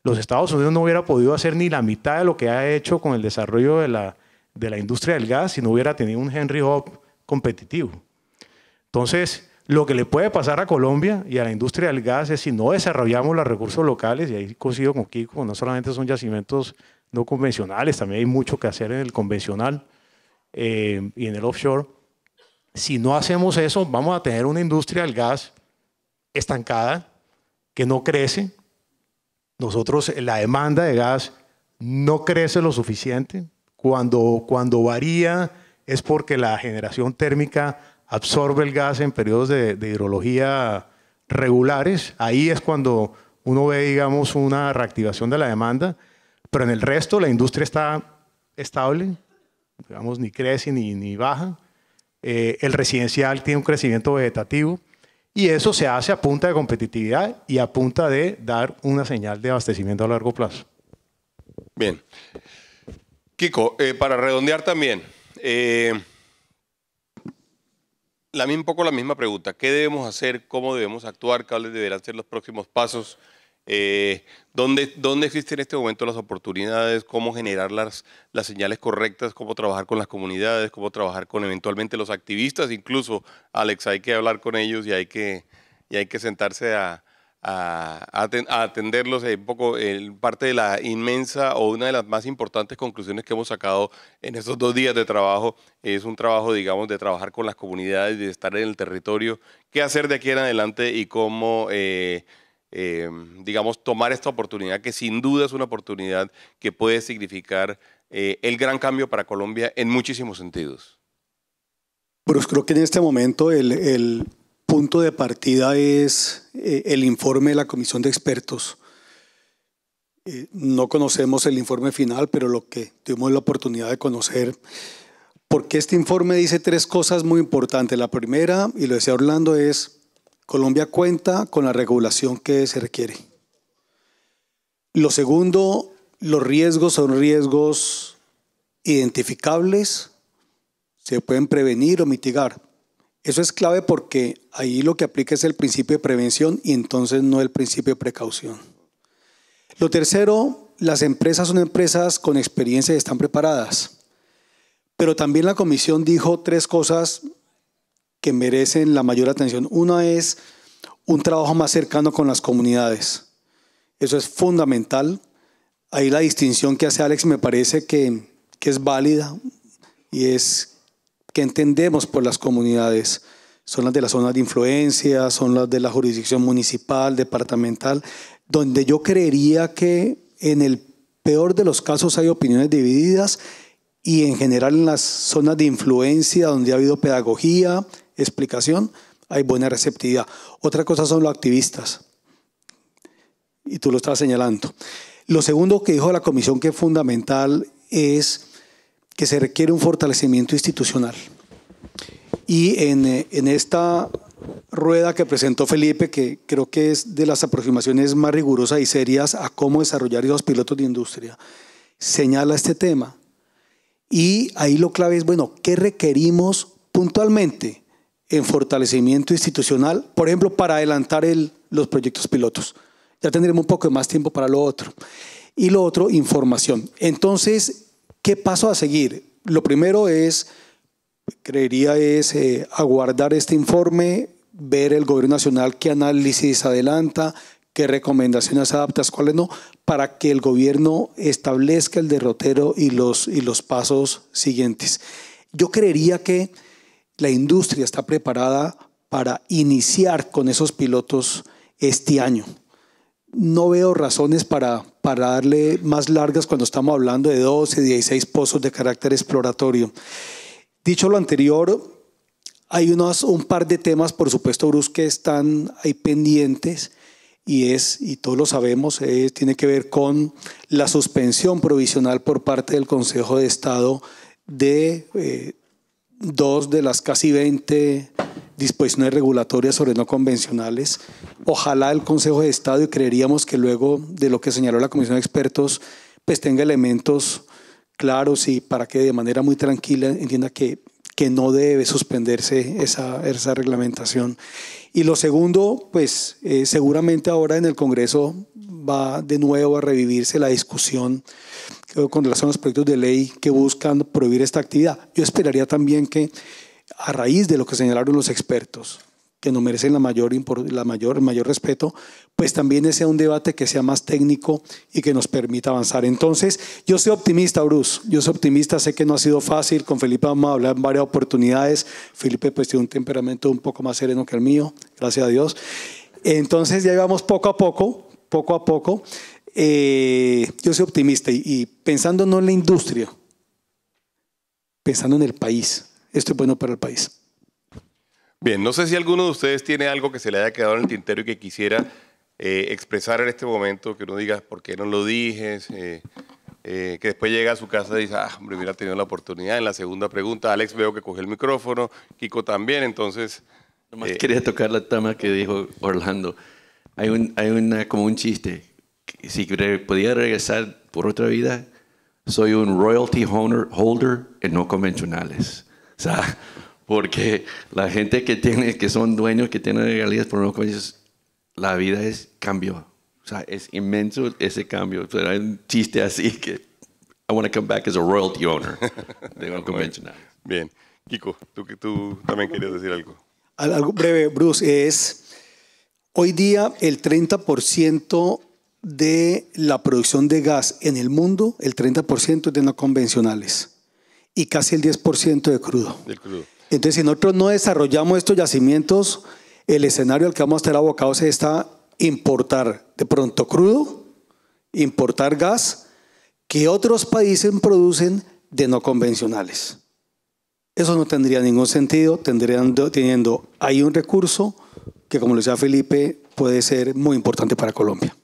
Los Estados Unidos no hubiera podido hacer ni la mitad de lo que ha hecho con el desarrollo de la de la industria del gas si no hubiera tenido un Henry Hub competitivo. Entonces, lo que le puede pasar a Colombia y a la industria del gas es si no desarrollamos los recursos locales, y ahí coincido con Kiko, no solamente son yacimientos no convencionales, también hay mucho que hacer en el convencional eh, y en el offshore. Si no hacemos eso, vamos a tener una industria del gas estancada, que no crece. Nosotros, la demanda de gas no crece lo suficiente, cuando, cuando varía es porque la generación térmica absorbe el gas en periodos de, hidrología regulares. Ahí es cuando uno ve, digamos, una reactivación de la demanda, pero en el resto la industria está estable, digamos, ni crece ni, ni baja. Eh, el residencial tiene un crecimiento vegetativo y eso se hace a punta de competitividad y a punta de dar una señal de abastecimiento a largo plazo. Bien. Kiko, eh, para redondear también, eh, la, un poco la misma pregunta. ¿Qué debemos hacer? ¿Cómo debemos actuar? ¿Cuáles deberán ser los próximos pasos? Eh, ¿dónde, existen en este momento las oportunidades? ¿Cómo generar las, las señales correctas? ¿Cómo trabajar con las comunidades? ¿Cómo trabajar con eventualmente los activistas? Incluso, Alex, hay que hablar con ellos y hay que, y hay que sentarse a, a, atenderlos eh, un poco el, eh, parte de la inmensa o una de las más importantes conclusiones que hemos sacado en estos dos días de trabajo es un trabajo, digamos, de trabajar con las comunidades, de estar en el territorio, qué hacer de aquí en adelante y cómo, eh, em, digamos, tomar esta oportunidad, que sin duda es una oportunidad que puede significar el gran cambio para Colombia en muchísimos sentidos. Bruce, creo que en este momento el punto de partida es eh, el informe de la comisión de expertos. Eh, no conocemos el informe final, pero lo que tuvimos la oportunidad de conocer, porque este informe dice tres cosas muy importantes. La primera, y lo decía Orlando, es Colombia cuenta con la regulación que se requiere. Lo segundo, los riesgos son riesgos identificables, se pueden prevenir o mitigar. Eso es clave porque ahí lo que aplica es el principio de prevención y entonces no el principio de precaución. Lo tercero, las empresas son empresas con experiencia y están preparadas. Pero también la comisión dijo tres cosas que merecen la mayor atención. Una es un trabajo más cercano con las comunidades. Eso es fundamental. Ahí la distinción que hace Alex me parece que, es válida y es que entendemos por las comunidades. Son las de las zonas de influencia, son las de la jurisdicción municipal, departamental, donde yo creería que en el peor de los casos hay opiniones divididas y en general en las zonas de influencia donde ha habido pedagogía, explicación, hay buena receptividad. Otra cosa son los activistas, y tú lo estás señalando. Lo segundo que dijo la comisión que es fundamental es que se requiere un fortalecimiento institucional. Y eh, en, esta rueda que presentó Felipe, que creo que es de las aproximaciones más rigurosas y serias a cómo desarrollar los pilotos de industria, señala este tema. Y ahí lo clave es, bueno, ¿qué requerimos puntualmente en fortalecimiento institucional? Por ejemplo, para adelantar los proyectos pilotos. Ya tendremos un poco de más tiempo para lo otro. Y lo otro, información. Entonces, ¿Qué paso a seguir? Lo primero es, creería, es eh, aguardar este informe, ver el gobierno nacional qué análisis adelanta, qué recomendaciones adaptas, cuáles no, para que el gobierno establezca el derrotero y los, y los pasos siguientes. Yo creería que la industria está preparada para iniciar con esos pilotos este año no veo razones para, para darle más largas cuando estamos hablando de 12, 16 pozos de carácter exploratorio. Dicho lo anterior, hay unos, un par de temas, por supuesto, Bruce, que están ahí pendientes y es, y todos lo sabemos, tiene que ver con la suspensión provisional por parte del Consejo de Estado de eh, dos de las casi 20 disposiciones regulatorias sobre no convencionales. Ojalá el Consejo de Estado, y creeríamos que luego de lo que señaló la Comisión de Expertos, pues tenga elementos claros y para que de manera muy tranquila entienda que, que no debe suspenderse esa, esa reglamentación. Y lo segundo, pues eh, seguramente ahora en el Congreso va de nuevo a revivirse la discusión con relación a los proyectos de ley que buscan prohibir esta actividad. Yo esperaría también que a raíz de lo que señalaron los expertos, que nos merecen la mayor, la mayor, el mayor respeto, pues también sea un debate que sea más técnico y que nos permita avanzar. Entonces, yo soy optimista, Bruce, yo soy optimista, sé que no ha sido fácil, con Felipe vamos a hablar en varias oportunidades, Felipe pues tiene un temperamento un poco más sereno que el mío, gracias a Dios. Entonces ya vamos poco a poco, poco a poco. Eh, yo soy optimista y pensando no en la industria, pensando en el país esto es bueno para el país. Bien, no sé si alguno de ustedes tiene algo que se le haya quedado en el tintero y que quisiera eh, expresar en este momento, que uno diga, ¿por qué no lo dije? Eh, eh, que después llega a su casa y dice, ah, hombre, hubiera tenido la oportunidad en la segunda pregunta. Alex veo que coge el micrófono, Kiko también, entonces... Nomás quería tocar la tama que dijo Orlando. Hay, hay una, como un chiste. Si pudiera regresar por otra vida, soy un royalty holder en no convencionales. O sea, porque la gente que tiene, que son dueños, que tienen regalías por los menos la vida es cambio. O sea, es inmenso ese cambio. O hay un chiste así que I want to come back as a royalty owner de un convencional. Bien. Kiko, tú, tú también querías decir algo. Algo breve, Bruce, es hoy día el 30% de la producción de gas en el mundo, el 30% es de no convencionales y casi el 10% de crudo. Del crudo. Entonces, si nosotros no desarrollamos estos yacimientos, el escenario al que vamos a estar abocados es importar de pronto crudo, importar gas que otros países producen de no convencionales. Eso no tendría ningún sentido, tendrían teniendo ahí un recurso que, como lo decía Felipe, puede ser muy importante para Colombia.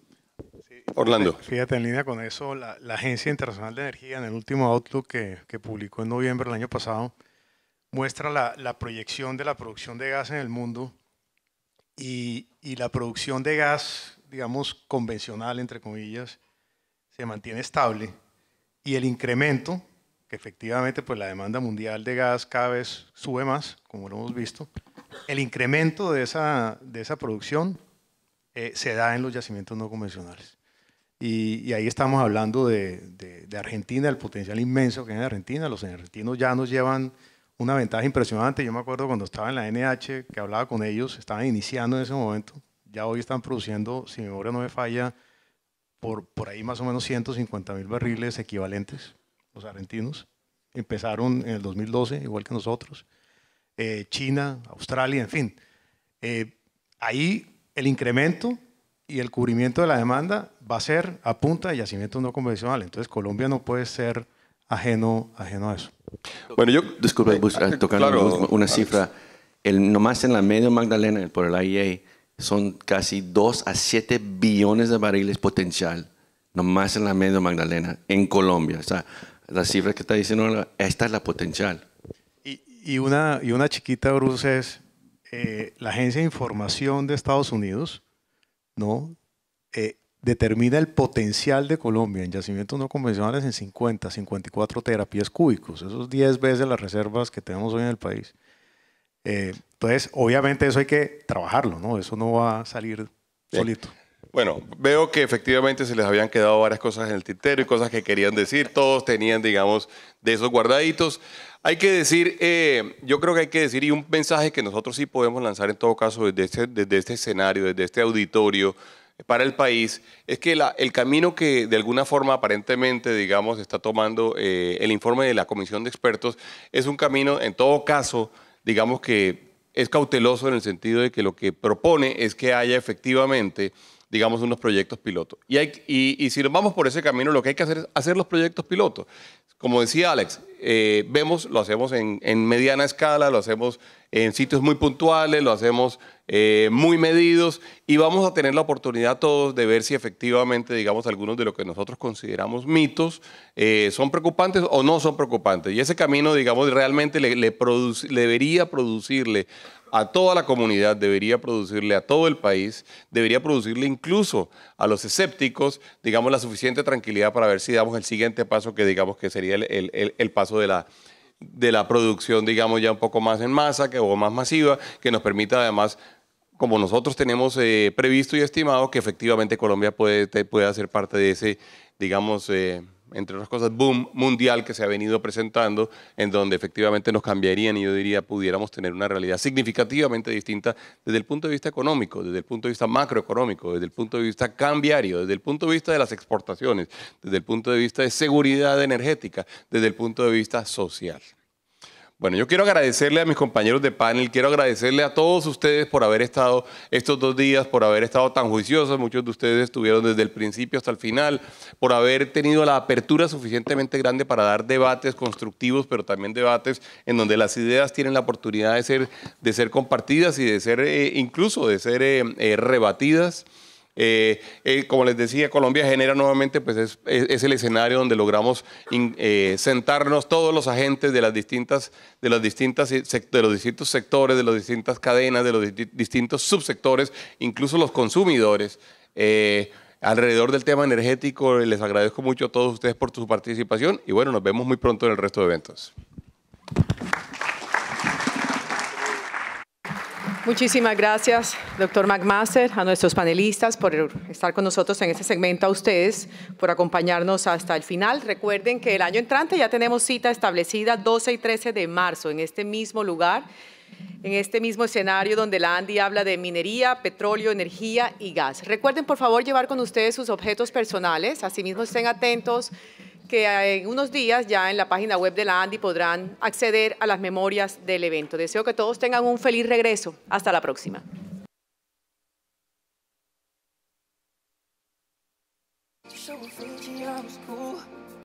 Orlando. Fíjate, en línea con eso, la, Agencia Internacional de Energía, en el último Outlook que, publicó en noviembre del año pasado, muestra la, proyección de la producción de gas en el mundo y, la producción de gas, digamos, convencional, entre comillas, se mantiene estable y el incremento, que efectivamente pues la demanda mundial de gas cada vez sube más, como lo hemos visto, el incremento de esa, de esa producción eh, se da en los yacimientos no convencionales. Y, ahí estamos hablando de, Argentina, el potencial inmenso que hay en Argentina. Los argentinos ya nos llevan una ventaja impresionante. Yo me acuerdo cuando estaba en la NH, que hablaba con ellos, estaban iniciando en ese momento. Ya hoy están produciendo, si mi memoria no me falla, por, por ahí más o menos 150 mil barriles equivalentes, los argentinos. Empezaron en el 2012, igual que nosotros. Eh, China, Australia, en fin. Eh, ahí el incremento y el cubrimiento de la demanda va a ser a punta de yacimientos no convencional, Entonces Colombia no puede ser ajeno, ajeno a eso. Bueno, yo, disculpe, Bush, pues, ah, tocando una ah, cifra, el, nomás en la medio Magdalena, por el IEA, son casi 2 a 7 billones de barriles potencial, nomás en la medio Magdalena, en Colombia. O sea, la cifra que está diciendo, esta es la potencial. Y, una, y una chiquita, Bruce, es eh, la Agencia de Información de Estados Unidos, ¿no? Eh, determina el potencial de Colombia en yacimientos no convencionales en 50, 54 terapias cúbicos. esos 10 veces las reservas que tenemos hoy en el país. Eh, entonces, obviamente eso hay que trabajarlo, ¿no? Eso no va a salir solito. Bueno, veo que efectivamente se les habían quedado varias cosas en el tintero y cosas que querían decir. Todos tenían, digamos, de esos guardaditos. Hay que decir, eh, yo creo que hay que decir, y un mensaje que nosotros sí podemos lanzar en todo caso desde este, este escenario, desde este auditorio eh, para el país, es que el camino que de alguna forma aparentemente, digamos, está tomando eh, el informe de la Comisión de Expertos es un camino, en todo caso, digamos que es cauteloso en el sentido de que lo que propone es que haya efectivamente digamos, unos proyectos pilotos Y, si nos vamos por ese camino, lo que hay que hacer es hacer los proyectos pilotos. Como decía Alex, eh, vemos, lo hacemos en, en, mediana escala, lo hacemos en sitios muy puntuales, lo hacemos eh, muy medidos y vamos a tener la oportunidad todos de ver si efectivamente, digamos, algunos de lo que nosotros consideramos mitos eh, son preocupantes o no son preocupantes. Y ese camino, digamos, realmente le, debería producirle a toda la comunidad, debería producirle a todo el país, debería producirle incluso a los escépticos, digamos, la suficiente tranquilidad para ver si damos el siguiente paso que digamos que sería el paso de la de la producción, digamos, ya un poco más en masa que, o más masiva, que nos permita además, como nosotros tenemos eh, previsto y estimado, que efectivamente Colombia puede, pueda ser parte de ese, digamos, eh, entre otras cosas, boom mundial que se ha venido presentando, en donde efectivamente nos cambiarían y yo diría pudiéramos tener una realidad significativamente distinta desde el punto de vista económico, desde el punto de vista macroeconómico, desde el punto de vista cambiario, desde el punto de vista de las exportaciones, desde el punto de vista de seguridad energética, desde el punto de vista social. Bueno, yo quiero agradecerle a mis compañeros de panel, quiero agradecerle a todos ustedes por haber estado estos dos días, por haber estado tan juiciosos, muchos de ustedes estuvieron desde el principio hasta el final, por haber tenido la apertura suficientemente grande para dar debates constructivos, pero también debates en donde las ideas tienen la oportunidad de ser, de ser compartidas y de ser eh, incluso de ser eh, eh, rebatidas. Eh, eh, como les decía, Colombia Genera nuevamente pues es, el escenario donde logramos eh, sentarnos todos los agentes de, las distintas, de, los distintos sectores, de las distintas cadenas, de los distintos subsectores, incluso los consumidores. alrededor del tema energético, les agradezco mucho a todos ustedes por su participación y bueno, nos vemos muy pronto en el resto de eventos. Muchísimas gracias, doctor McMaster, a nuestros panelistas por estar con nosotros en este segmento, a ustedes por acompañarnos hasta el final. Recuerden que el año entrante ya tenemos cita establecida 12 y 13 de marzo en este mismo lugar, en este mismo escenario donde la Andy habla de minería, petróleo, energía y gas. Recuerden, por favor, llevar con ustedes sus objetos personales. Asimismo, estén atentos que eh, en unos días ya en la página web de la ANDI podrán acceder a las memorias del evento. Deseo que todos tengan un feliz regreso. Hasta la próxima.